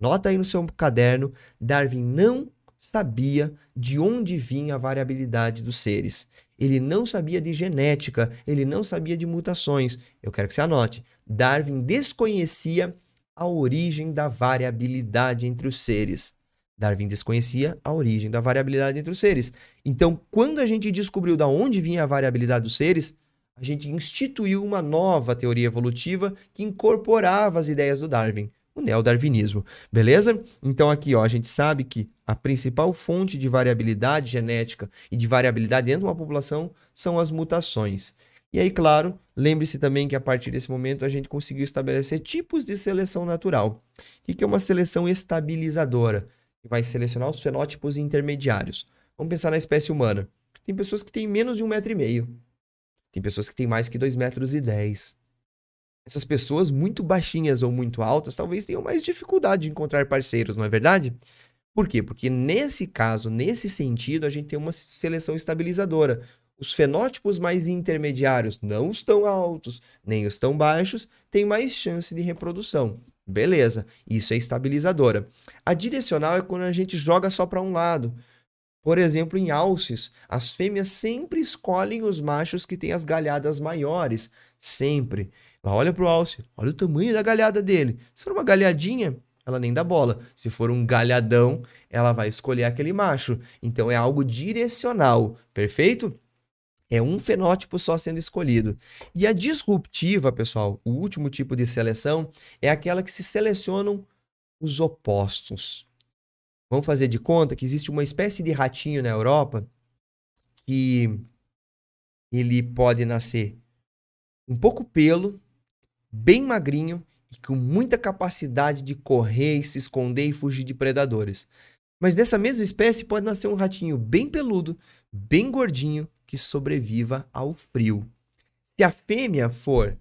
[SPEAKER 1] Anota aí no seu caderno, Darwin não sabia de onde vinha a variabilidade dos seres. Ele não sabia de genética, ele não sabia de mutações. Eu quero que você anote. Darwin desconhecia a origem da variabilidade entre os seres. Darwin desconhecia a origem da variabilidade entre os seres. Então, quando a gente descobriu da onde vinha a variabilidade dos seres, a gente instituiu uma nova teoria evolutiva que incorporava as ideias do Darwin o neodarwinismo, beleza? Então aqui, ó, a gente sabe que a principal fonte de variabilidade genética e de variabilidade dentro de uma população são as mutações. E aí, claro, lembre-se também que a partir desse momento a gente conseguiu estabelecer tipos de seleção natural. O que é uma seleção estabilizadora? Que vai selecionar os fenótipos intermediários. Vamos pensar na espécie humana. Tem pessoas que têm menos de um metro e meio. Tem pessoas que têm mais que dois metros e dez essas pessoas muito baixinhas ou muito altas talvez tenham mais dificuldade de encontrar parceiros, não é verdade? Por quê? Porque nesse caso, nesse sentido, a gente tem uma seleção estabilizadora. Os fenótipos mais intermediários, não os tão altos, nem os tão baixos, têm mais chance de reprodução. Beleza, isso é estabilizadora. A direcional é quando a gente joga só para um lado. Por exemplo, em alces, as fêmeas sempre escolhem os machos que têm as galhadas maiores, sempre. Ela olha pro alce, olha o tamanho da galhada dele. Se for uma galhadinha, ela nem dá bola. Se for um galhadão, ela vai escolher aquele macho. Então é algo direcional, perfeito? É um fenótipo só sendo escolhido. E a disruptiva, pessoal, o último tipo de seleção, é aquela que se selecionam os opostos. Vamos fazer de conta que existe uma espécie de ratinho na Europa que ele pode nascer um pouco pelo bem magrinho e com muita capacidade de correr, se esconder e fugir de predadores. Mas dessa mesma espécie pode nascer um ratinho bem peludo, bem gordinho, que sobreviva ao frio. Se a fêmea for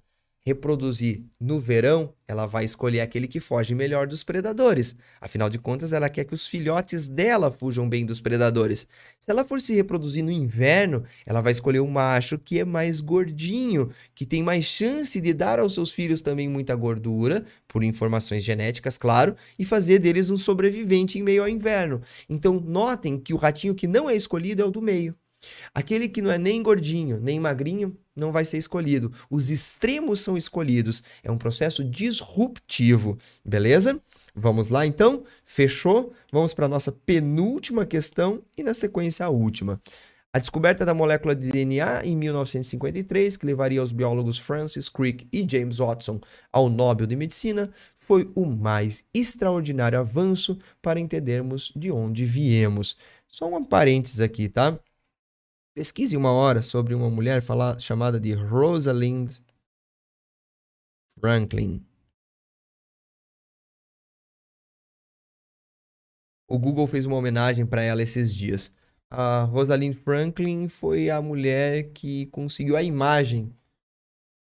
[SPEAKER 1] reproduzir no verão, ela vai escolher aquele que foge melhor dos predadores. Afinal de contas, ela quer que os filhotes dela fujam bem dos predadores. Se ela for se reproduzir no inverno, ela vai escolher um macho que é mais gordinho, que tem mais chance de dar aos seus filhos também muita gordura, por informações genéticas, claro, e fazer deles um sobrevivente em meio ao inverno. Então, notem que o ratinho que não é escolhido é o do meio. Aquele que não é nem gordinho, nem magrinho, não vai ser escolhido. Os extremos são escolhidos. É um processo disruptivo, beleza? Vamos lá então? Fechou? Vamos para a nossa penúltima questão e na sequência a última. A descoberta da molécula de DNA em 1953, que levaria os biólogos Francis Crick e James Watson ao Nobel de Medicina, foi o mais extraordinário avanço para entendermos de onde viemos. Só um parênteses
[SPEAKER 2] aqui, tá? Pesquise uma hora sobre uma mulher falar, chamada de Rosalind Franklin. O Google fez uma homenagem para ela esses dias.
[SPEAKER 1] A Rosalind Franklin foi a mulher que conseguiu a imagem,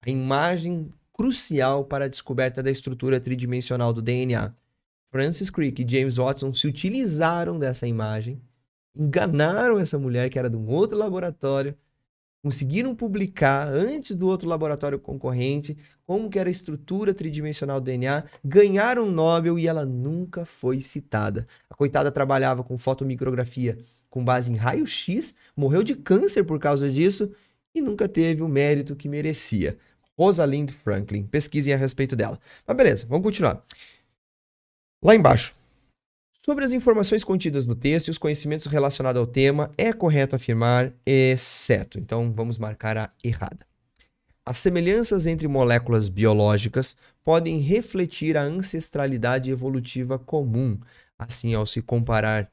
[SPEAKER 1] a imagem crucial para a descoberta da estrutura tridimensional do DNA. Francis Crick e James Watson se utilizaram dessa imagem enganaram essa mulher que era de um outro laboratório, conseguiram publicar antes do outro laboratório concorrente como que era a estrutura tridimensional do DNA, ganharam um Nobel e ela nunca foi citada. A coitada trabalhava com fotomicrografia com base em raio-x, morreu de câncer por causa disso e nunca teve o mérito que merecia. Rosalind Franklin, pesquisem a respeito dela. Mas beleza, vamos continuar. Lá embaixo, Sobre as informações contidas no texto e os conhecimentos relacionados ao tema, é correto afirmar exceto. Então, vamos marcar a errada. As semelhanças entre moléculas biológicas podem refletir a ancestralidade evolutiva comum. Assim, ao se comparar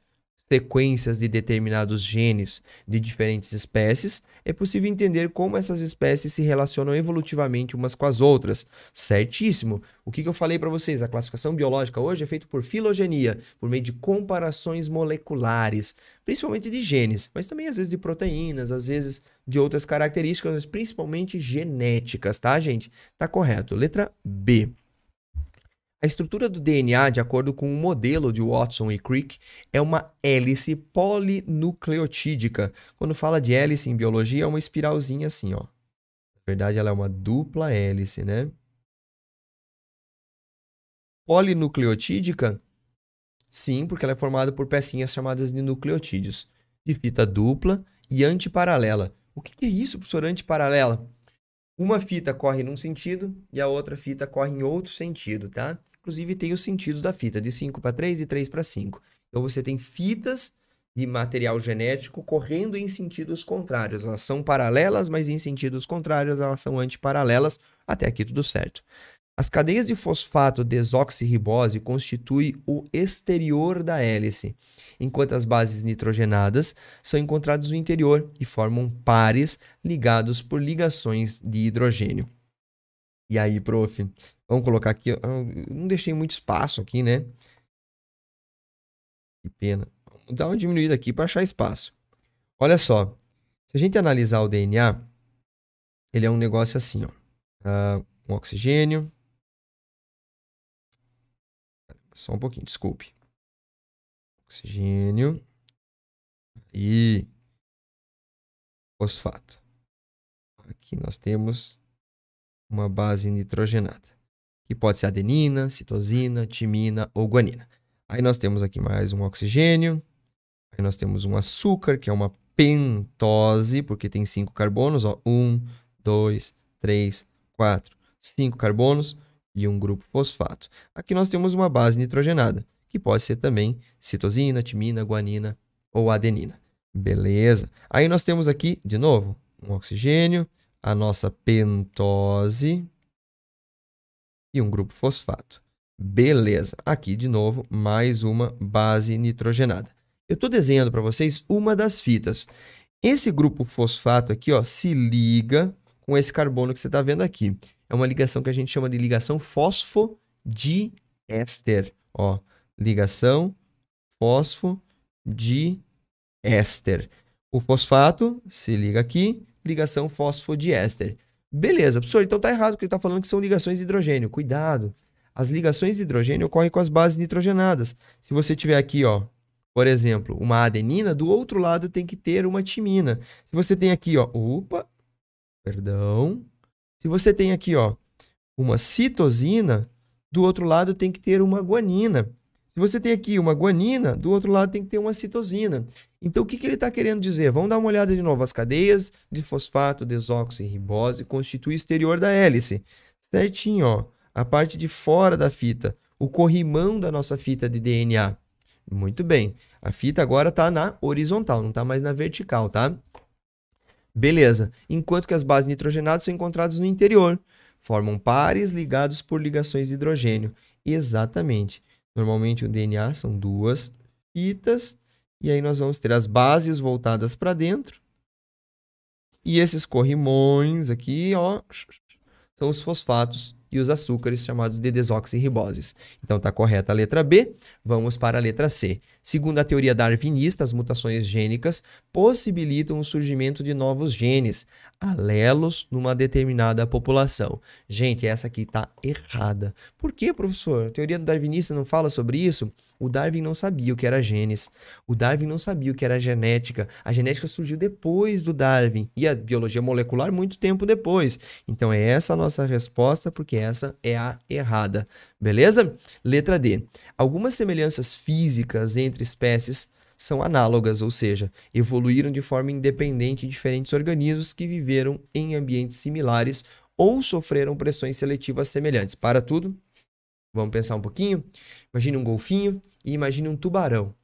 [SPEAKER 1] sequências de determinados genes de diferentes espécies, é possível entender como essas espécies se relacionam evolutivamente umas com as outras. Certíssimo! O que, que eu falei para vocês? A classificação biológica hoje é feita por filogenia, por meio de comparações moleculares, principalmente de genes, mas também às vezes de proteínas, às vezes de outras características, mas principalmente genéticas, tá, gente? Tá correto. Letra B. A estrutura do DNA, de acordo com o modelo de Watson e Crick, é uma hélice polinucleotídica. Quando fala de hélice em biologia, é uma espiralzinha assim, ó. Na verdade, ela é uma dupla hélice, né? Polinucleotídica? Sim, porque ela é formada por pecinhas chamadas de nucleotídeos, de fita dupla e antiparalela. O que é isso, professor, antiparalela? Uma fita corre num sentido e a outra fita corre em outro sentido, tá? Inclusive, tem os sentidos da fita, de 5 para 3 e 3 para 5. Então, você tem fitas de material genético correndo em sentidos contrários. Elas são paralelas, mas em sentidos contrários, elas são antiparalelas. Até aqui tudo certo. As cadeias de fosfato desoxirribose constituem o exterior da hélice, enquanto as bases nitrogenadas são encontradas no interior e formam pares ligados por ligações de hidrogênio. E aí, prof, Vamos colocar aqui. não deixei muito espaço aqui, né? Que pena. Vou dar uma diminuída aqui para achar espaço.
[SPEAKER 2] Olha só. Se a gente analisar o DNA, ele é um negócio assim, ó. Ah, um oxigênio. Só um pouquinho, desculpe. Oxigênio. E fosfato. Aqui nós temos
[SPEAKER 1] uma base nitrogenada que pode ser adenina, citosina, timina ou guanina. Aí nós temos aqui mais um oxigênio, aí nós temos um açúcar, que é uma pentose, porque tem cinco carbonos, ó, um, dois, três, quatro, cinco carbonos e um grupo fosfato. Aqui nós temos uma base nitrogenada, que pode ser também citosina, timina, guanina ou adenina. Beleza. Aí nós temos aqui, de novo, um oxigênio, a nossa pentose, e um grupo fosfato. Beleza, aqui de novo mais uma base nitrogenada. Eu estou desenhando para vocês uma das fitas. Esse grupo fosfato aqui ó, se liga com esse carbono que você está vendo aqui. É uma ligação que a gente chama de ligação fosfodiéster. Ó, ligação fosfodiéster. O fosfato se liga aqui, ligação fosfodiéster. Beleza, professor, então tá errado que ele está falando que são ligações de hidrogênio. Cuidado. As ligações de hidrogênio ocorrem com as bases nitrogenadas. Se você tiver aqui, ó, por exemplo, uma adenina, do outro lado tem que ter uma timina. Se você tem aqui, ó, opa, perdão. Se você tem aqui, ó, uma citosina, do outro lado tem que ter uma guanina. Se você tem aqui uma guanina, do outro lado tem que ter uma citosina. Então, o que, que ele está querendo dizer? Vamos dar uma olhada de novo. As cadeias de fosfato, desoxirribose constituem o exterior da hélice. Certinho, ó. A parte de fora da fita. O corrimão da nossa fita de DNA. Muito bem. A fita agora está na horizontal, não está mais na vertical, tá? Beleza. Enquanto que as bases nitrogenadas são encontradas no interior. Formam pares ligados por ligações de hidrogênio. Exatamente. Normalmente o DNA são duas fitas. E aí nós vamos ter as bases voltadas para dentro. E esses corrimões aqui, ó, são os fosfatos e os açúcares chamados de desoxirriboses. Então está correta a letra B. Vamos para a letra C. Segundo a teoria darwinista, as mutações gênicas possibilitam o surgimento de novos genes alelos numa determinada população. Gente, essa aqui está errada. Por que, professor? A teoria do darwinista não fala sobre isso? O Darwin não sabia o que era genes. O Darwin não sabia o que era genética. A genética surgiu depois do Darwin e a biologia molecular muito tempo depois. Então é essa a nossa resposta, porque essa é a errada. Beleza? Letra D. Algumas semelhanças físicas entre espécies são análogas, ou seja, evoluíram de forma independente diferentes organismos que viveram em ambientes similares ou sofreram pressões seletivas semelhantes. Para tudo, vamos pensar um pouquinho? Imagine um golfinho e imagine um tubarão.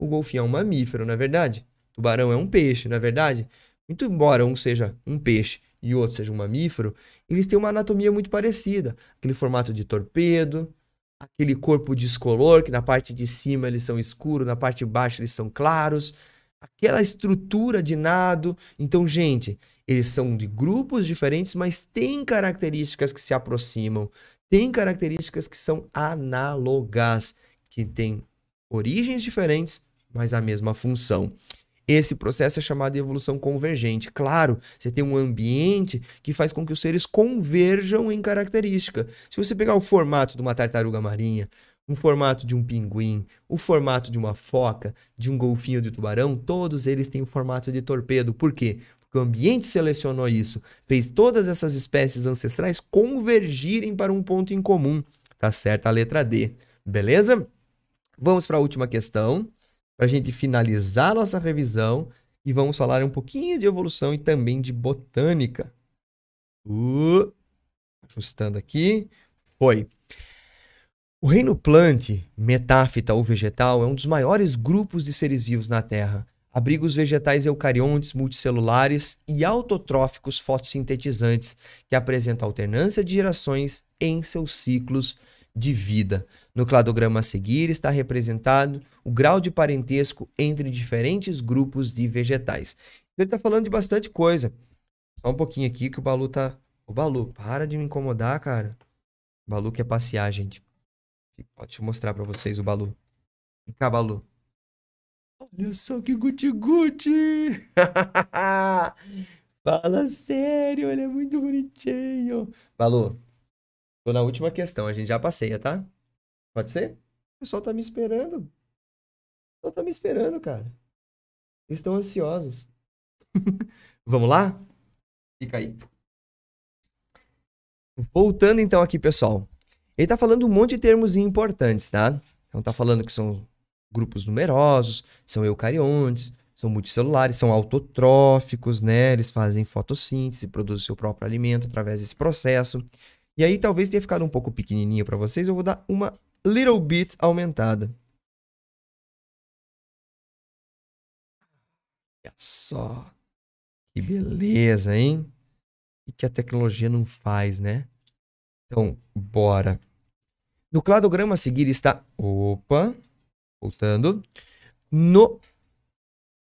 [SPEAKER 1] O golfinho é um mamífero, na é verdade? O tubarão é um peixe, na é verdade? Muito embora um seja um peixe e o outro seja um mamífero, eles têm uma anatomia muito parecida. Aquele formato de torpedo, aquele corpo descolor, que na parte de cima eles são escuros, na parte de baixo eles são claros, aquela estrutura de nado. Então, gente, eles são de grupos diferentes, mas têm características que se aproximam, têm características que são análogas, que têm origens diferentes, mas a mesma função. Esse processo é chamado de evolução convergente. Claro, você tem um ambiente que faz com que os seres converjam em característica. Se você pegar o formato de uma tartaruga marinha, um formato de um pinguim, o formato de uma foca, de um golfinho de tubarão, todos eles têm o formato de torpedo. Por quê? Porque o ambiente selecionou isso, fez todas essas espécies ancestrais convergirem para um ponto em comum. Tá certo? a letra D. Beleza? Vamos para a última questão para a gente finalizar nossa revisão e vamos falar um pouquinho de evolução e também de botânica. Uh, ajustando aqui. Foi. O reino plante, metáfita ou vegetal, é um dos maiores grupos de seres vivos na Terra. Abriga os vegetais eucariontes multicelulares e autotróficos fotossintetizantes, que apresentam alternância de gerações em seus ciclos de vida. No cladograma a seguir está representado o grau de parentesco entre diferentes grupos de vegetais. Então, ele está falando de bastante coisa. Só um pouquinho aqui que o Balu tá. O Balu, para de me incomodar, cara. O Balu quer passear, gente. Deixa eu mostrar para vocês o Balu. Vem cá, Balu. Olha só que guti-guti! Fala sério, ele é muito bonitinho. Balu, Tô na última questão, a gente já passeia, tá? Pode ser? O pessoal
[SPEAKER 2] tá me esperando. O pessoal tá me esperando, cara. Eles estão ansiosos. Vamos lá? Fica aí.
[SPEAKER 1] Voltando então aqui, pessoal. Ele tá falando um monte de termos importantes, tá? Então tá falando que são grupos numerosos, são eucariontes, são multicelulares, são autotróficos, né? Eles fazem fotossíntese, produzem seu próprio alimento através desse processo.
[SPEAKER 2] E aí talvez tenha ficado um pouco pequenininho para vocês, eu vou dar uma little bit aumentada. Olha só. Que beleza, hein? E que a tecnologia não faz,
[SPEAKER 1] né? Então, bora. No cladograma a seguir está... Opa! Voltando. No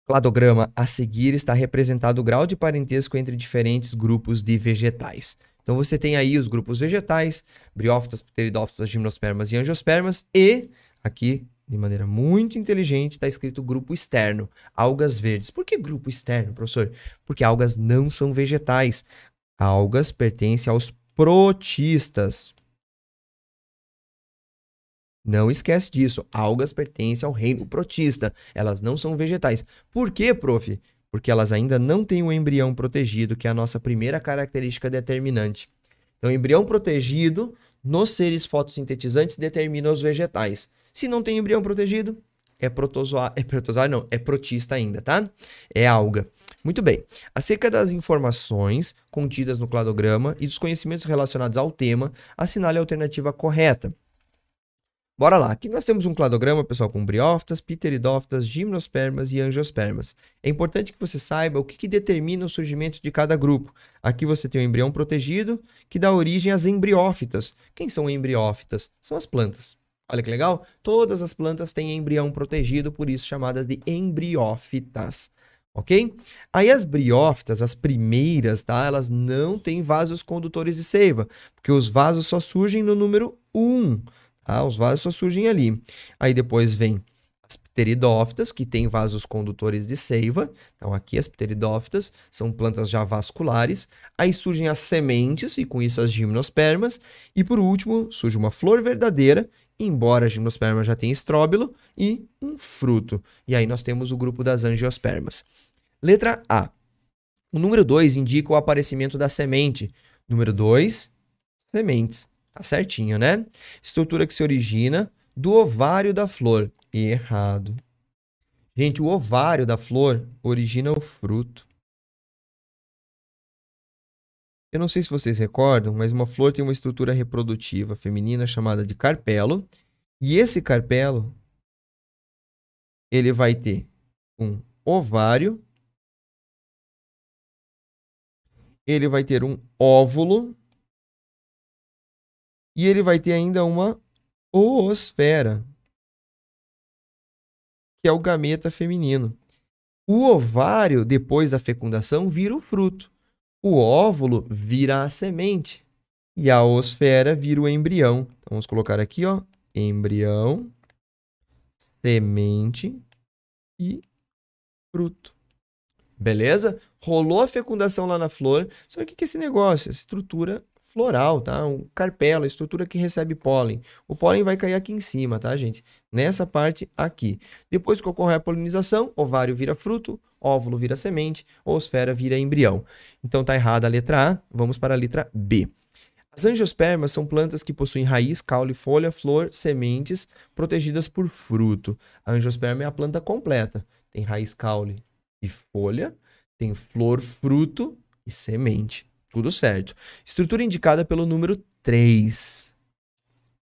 [SPEAKER 1] cladograma a seguir está representado o grau de parentesco entre diferentes grupos de vegetais. Então você tem aí os grupos vegetais, briófitas, pteridófitas, gimnospermas e angiospermas e aqui de maneira muito inteligente, está escrito grupo externo, algas verdes. Por que grupo externo, professor? Porque algas não são vegetais. Algas pertencem aos protistas. Não esquece disso. Algas pertencem ao reino protista. Elas não são vegetais. Por quê, prof? porque elas ainda não têm o um embrião protegido, que é a nossa primeira característica determinante. Então, embrião protegido nos seres fotossintetizantes determina os vegetais. Se não tem embrião protegido, é protozoário, é protozoário não, é protista ainda, tá? É alga. Muito bem. Acerca das informações contidas no cladograma e dos conhecimentos relacionados ao tema, assinale a alternativa correta. Bora lá. Aqui nós temos um cladograma, pessoal, com briófitas, pteridófitas, gimnospermas e angiospermas. É importante que você saiba o que, que, determina o surgimento de cada grupo. Aqui você tem o embrião protegido, que dá origem às embriófitas. Quem são embriófitas? São as plantas. Olha que legal. Todas as plantas têm embrião protegido, por isso chamadas de embriófitas. Ok? Aí as briófitas, as primeiras, tá? Elas não têm vasos condutores de seiva, porque os vasos só surgem no número 1. Um. Ah, Os vasos só surgem ali. Aí depois vem as pteridófitas, que têm vasos condutores de seiva. Então, aqui as pteridófitas são plantas já vasculares. Aí surgem as sementes e com isso as gimnospermas. E por último, surge uma flor verdadeira, embora a gimnosperma já tenha estróbilo, e um fruto. E aí nós temos o grupo das angiospermas. Letra A. O número 2 indica o aparecimento da semente. Número 2, sementes. Tá certinho, né? Estrutura que se origina do ovário
[SPEAKER 2] da flor. Errado. Gente, o ovário da flor origina o fruto. Eu não sei se vocês recordam, mas
[SPEAKER 1] uma flor tem uma estrutura reprodutiva feminina chamada de carpelo. E esse carpelo,
[SPEAKER 2] ele vai ter um ovário, ele vai ter um óvulo e ele vai ter ainda uma oosfera, que é o gameta feminino. O ovário,
[SPEAKER 1] depois da fecundação, vira o fruto. O óvulo vira a semente. E a oosfera vira o embrião. Então, vamos colocar aqui, ó. Embrião, semente
[SPEAKER 2] e fruto.
[SPEAKER 1] Beleza? Rolou a fecundação lá na flor. Só que o que é esse negócio? Essa estrutura floral, tá? O carpelo, a estrutura que recebe pólen. O pólen vai cair aqui em cima, tá, gente? Nessa parte aqui. Depois que ocorre a polinização, ovário vira fruto, óvulo vira semente, osfera vira embrião. Então tá errada a letra A, vamos para a letra B. As angiospermas são plantas que possuem raiz, caule, folha, flor, sementes, protegidas por fruto. A angiosperma é a planta completa. Tem raiz, caule e folha, tem flor, fruto e semente. Tudo certo. Estrutura indicada pelo número 3.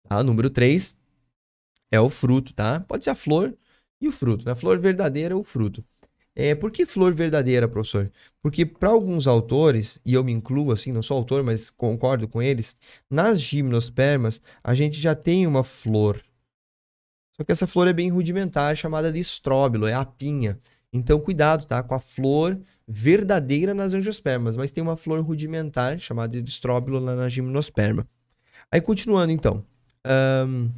[SPEAKER 1] Tá? Número 3 é o fruto, tá? Pode ser a flor e o fruto, né? Flor verdadeira o fruto. É, por que flor verdadeira, professor? Porque para alguns autores, e eu me incluo assim, não sou autor, mas concordo com eles, nas gimnospermas a gente já tem uma flor. Só que essa flor é bem rudimentar, chamada de estróbilo, é a pinha. Então, cuidado, tá? Com a flor verdadeira nas angiospermas, mas tem uma flor rudimentar chamada de estróbilo lá na gimnosperma. Aí, continuando então. Um,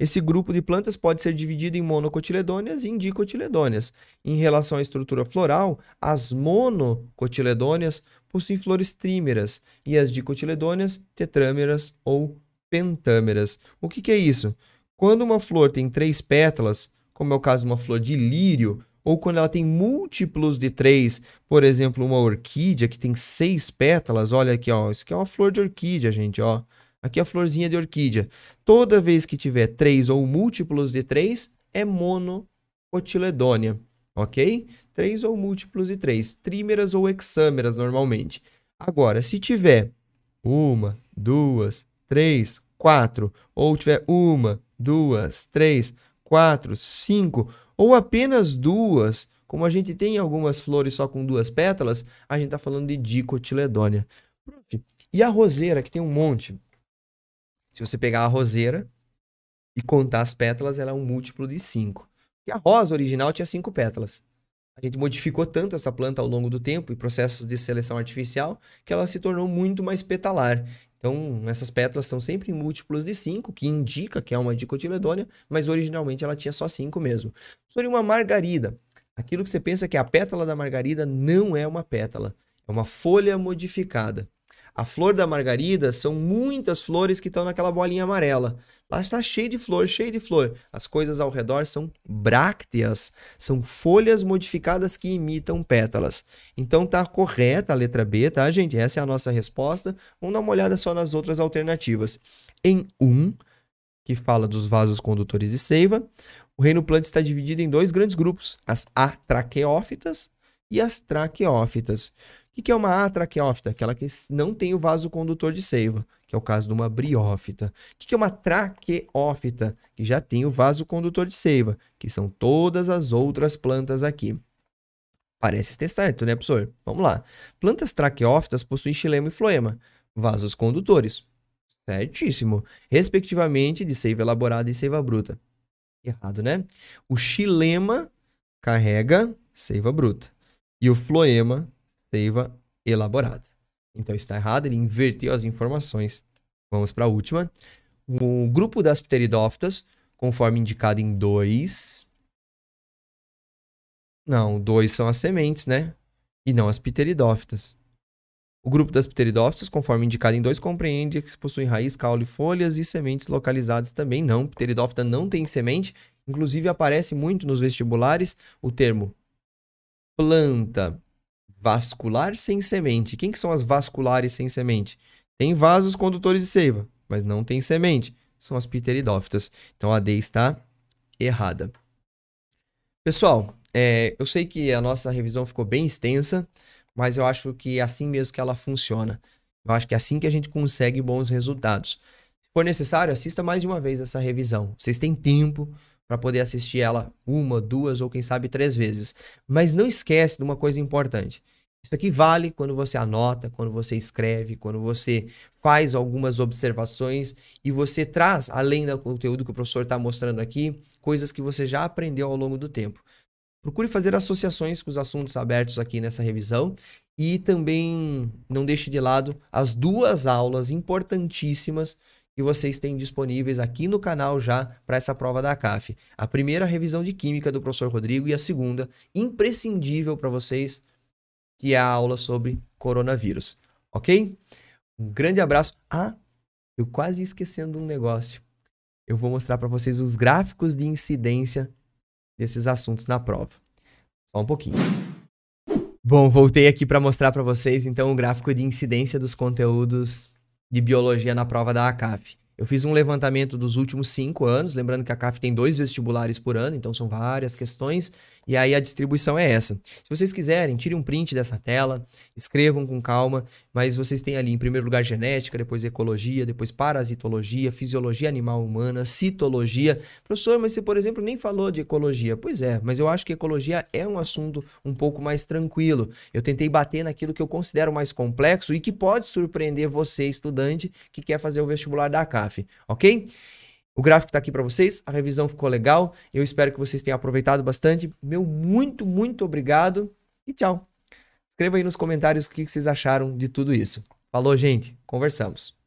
[SPEAKER 1] esse grupo de plantas pode ser dividido em monocotiledôneas e dicotiledôneas Em relação à estrutura floral, as monocotiledôneas possuem flores trímeras e as dicotiledôneas tetrâmeras ou pentâmeras. O que, que é isso? Quando uma flor tem três pétalas, como é o caso de uma flor de lírio, ou quando ela tem múltiplos de três, por exemplo, uma orquídea que tem seis pétalas, olha aqui, ó, isso aqui é uma flor de orquídea, gente, ó. Aqui é a florzinha de orquídea. Toda vez que tiver três ou múltiplos de três, é monocotiledônia, ok? Três ou múltiplos de três, trímeras ou hexâmeras normalmente. Agora, se tiver uma, duas, três, quatro, ou tiver uma, duas, três, quatro, cinco ou apenas duas, como a gente tem algumas flores só com duas pétalas, a gente está falando de dicotiledônia. E a roseira, que tem um monte. Se você pegar a roseira e contar as pétalas, ela é um múltiplo de cinco. E a rosa original tinha cinco pétalas. A gente modificou tanto essa planta ao longo do tempo e processos de seleção artificial que ela se tornou muito mais petalar. Então, essas pétalas são sempre múltiplos de 5, que indica que é uma dicotiledônia, mas originalmente ela tinha só 5 mesmo. Sobre uma margarida, aquilo que você pensa que é a pétala da margarida não é uma pétala, é uma folha modificada. A flor da margarida são muitas flores que estão naquela bolinha amarela. Lá está cheio de flor, cheio de flor. As coisas ao redor são brácteas, são folhas modificadas que imitam pétalas. Então tá correta a letra B, tá, gente? Essa é a nossa resposta. Vamos dar uma olhada só nas outras alternativas. Em 1, um, que fala dos vasos condutores e seiva, o reino planta está dividido em dois grandes grupos, as atraqueófitas e as traqueófitas. O que é uma atraqueófita? Aquela que não tem o vaso condutor de seiva, que é o caso de uma briófita. O que é uma traqueófita? Que já tem o vaso condutor de seiva, que são todas as outras plantas aqui. Parece ter certo, né, professor? Vamos lá. Plantas traqueófitas possuem xilema e floema, vasos condutores. Certíssimo. Respectivamente de seiva elaborada e seiva bruta. Errado, né? O xilema carrega seiva bruta. E o floema seiva elaborada. Então está errado, ele inverteu as informações. Vamos para a última. O grupo das pteridófitas, conforme indicado em 2. Não, 2 são as sementes, né? E não as pteridófitas. O grupo das pteridófitas, conforme indicado em 2, compreende que possuem raiz, caule, folhas e sementes localizadas também. Não, pteridófita não tem semente. Inclusive aparece muito nos vestibulares o termo planta vascular sem semente. Quem que são as vasculares sem semente? Tem vasos condutores de seiva, mas não tem semente. São as pteridófitas. Então a D está errada. Pessoal, é, eu sei que a nossa revisão ficou bem extensa, mas eu acho que é assim mesmo que ela funciona. Eu acho que é assim que a gente consegue bons resultados. Se for necessário, assista mais de uma vez essa revisão. Vocês têm tempo, para poder assistir ela uma, duas ou quem sabe três vezes. Mas não esquece de uma coisa importante. Isso aqui vale quando você anota, quando você escreve, quando você faz algumas observações e você traz, além do conteúdo que o professor está mostrando aqui, coisas que você já aprendeu ao longo do tempo. Procure fazer associações com os assuntos abertos aqui nessa revisão e também não deixe de lado as duas aulas importantíssimas que vocês têm disponíveis aqui no canal já para essa prova da CAF. A primeira revisão de química do professor Rodrigo e a segunda, imprescindível para vocês, que é a aula sobre coronavírus. Ok? Um grande abraço. Ah, eu quase esquecendo um negócio. Eu vou mostrar para vocês os gráficos de incidência desses assuntos na prova. Só um pouquinho. Bom, voltei aqui para mostrar para vocês então o gráfico de incidência dos conteúdos de biologia na prova da ACAF. Eu fiz um levantamento dos últimos cinco anos, lembrando que a CAF tem dois vestibulares por ano, então são várias questões. E aí a distribuição é essa. Se vocês quiserem, tirem um print dessa tela, escrevam com calma, mas vocês têm ali em primeiro lugar genética, depois ecologia, depois parasitologia, fisiologia animal humana, citologia. Professor, mas você, por exemplo, nem falou de ecologia. Pois é, mas eu acho que ecologia é um assunto um pouco mais tranquilo. Eu tentei bater naquilo que eu considero mais complexo e que pode surpreender você, estudante, que quer fazer o vestibular da CAF, ok? O gráfico está aqui para vocês, a revisão ficou legal. Eu espero que vocês tenham aproveitado bastante. Meu muito, muito obrigado e tchau.
[SPEAKER 2] Escreva aí nos comentários o que vocês acharam de tudo isso. Falou, gente. Conversamos.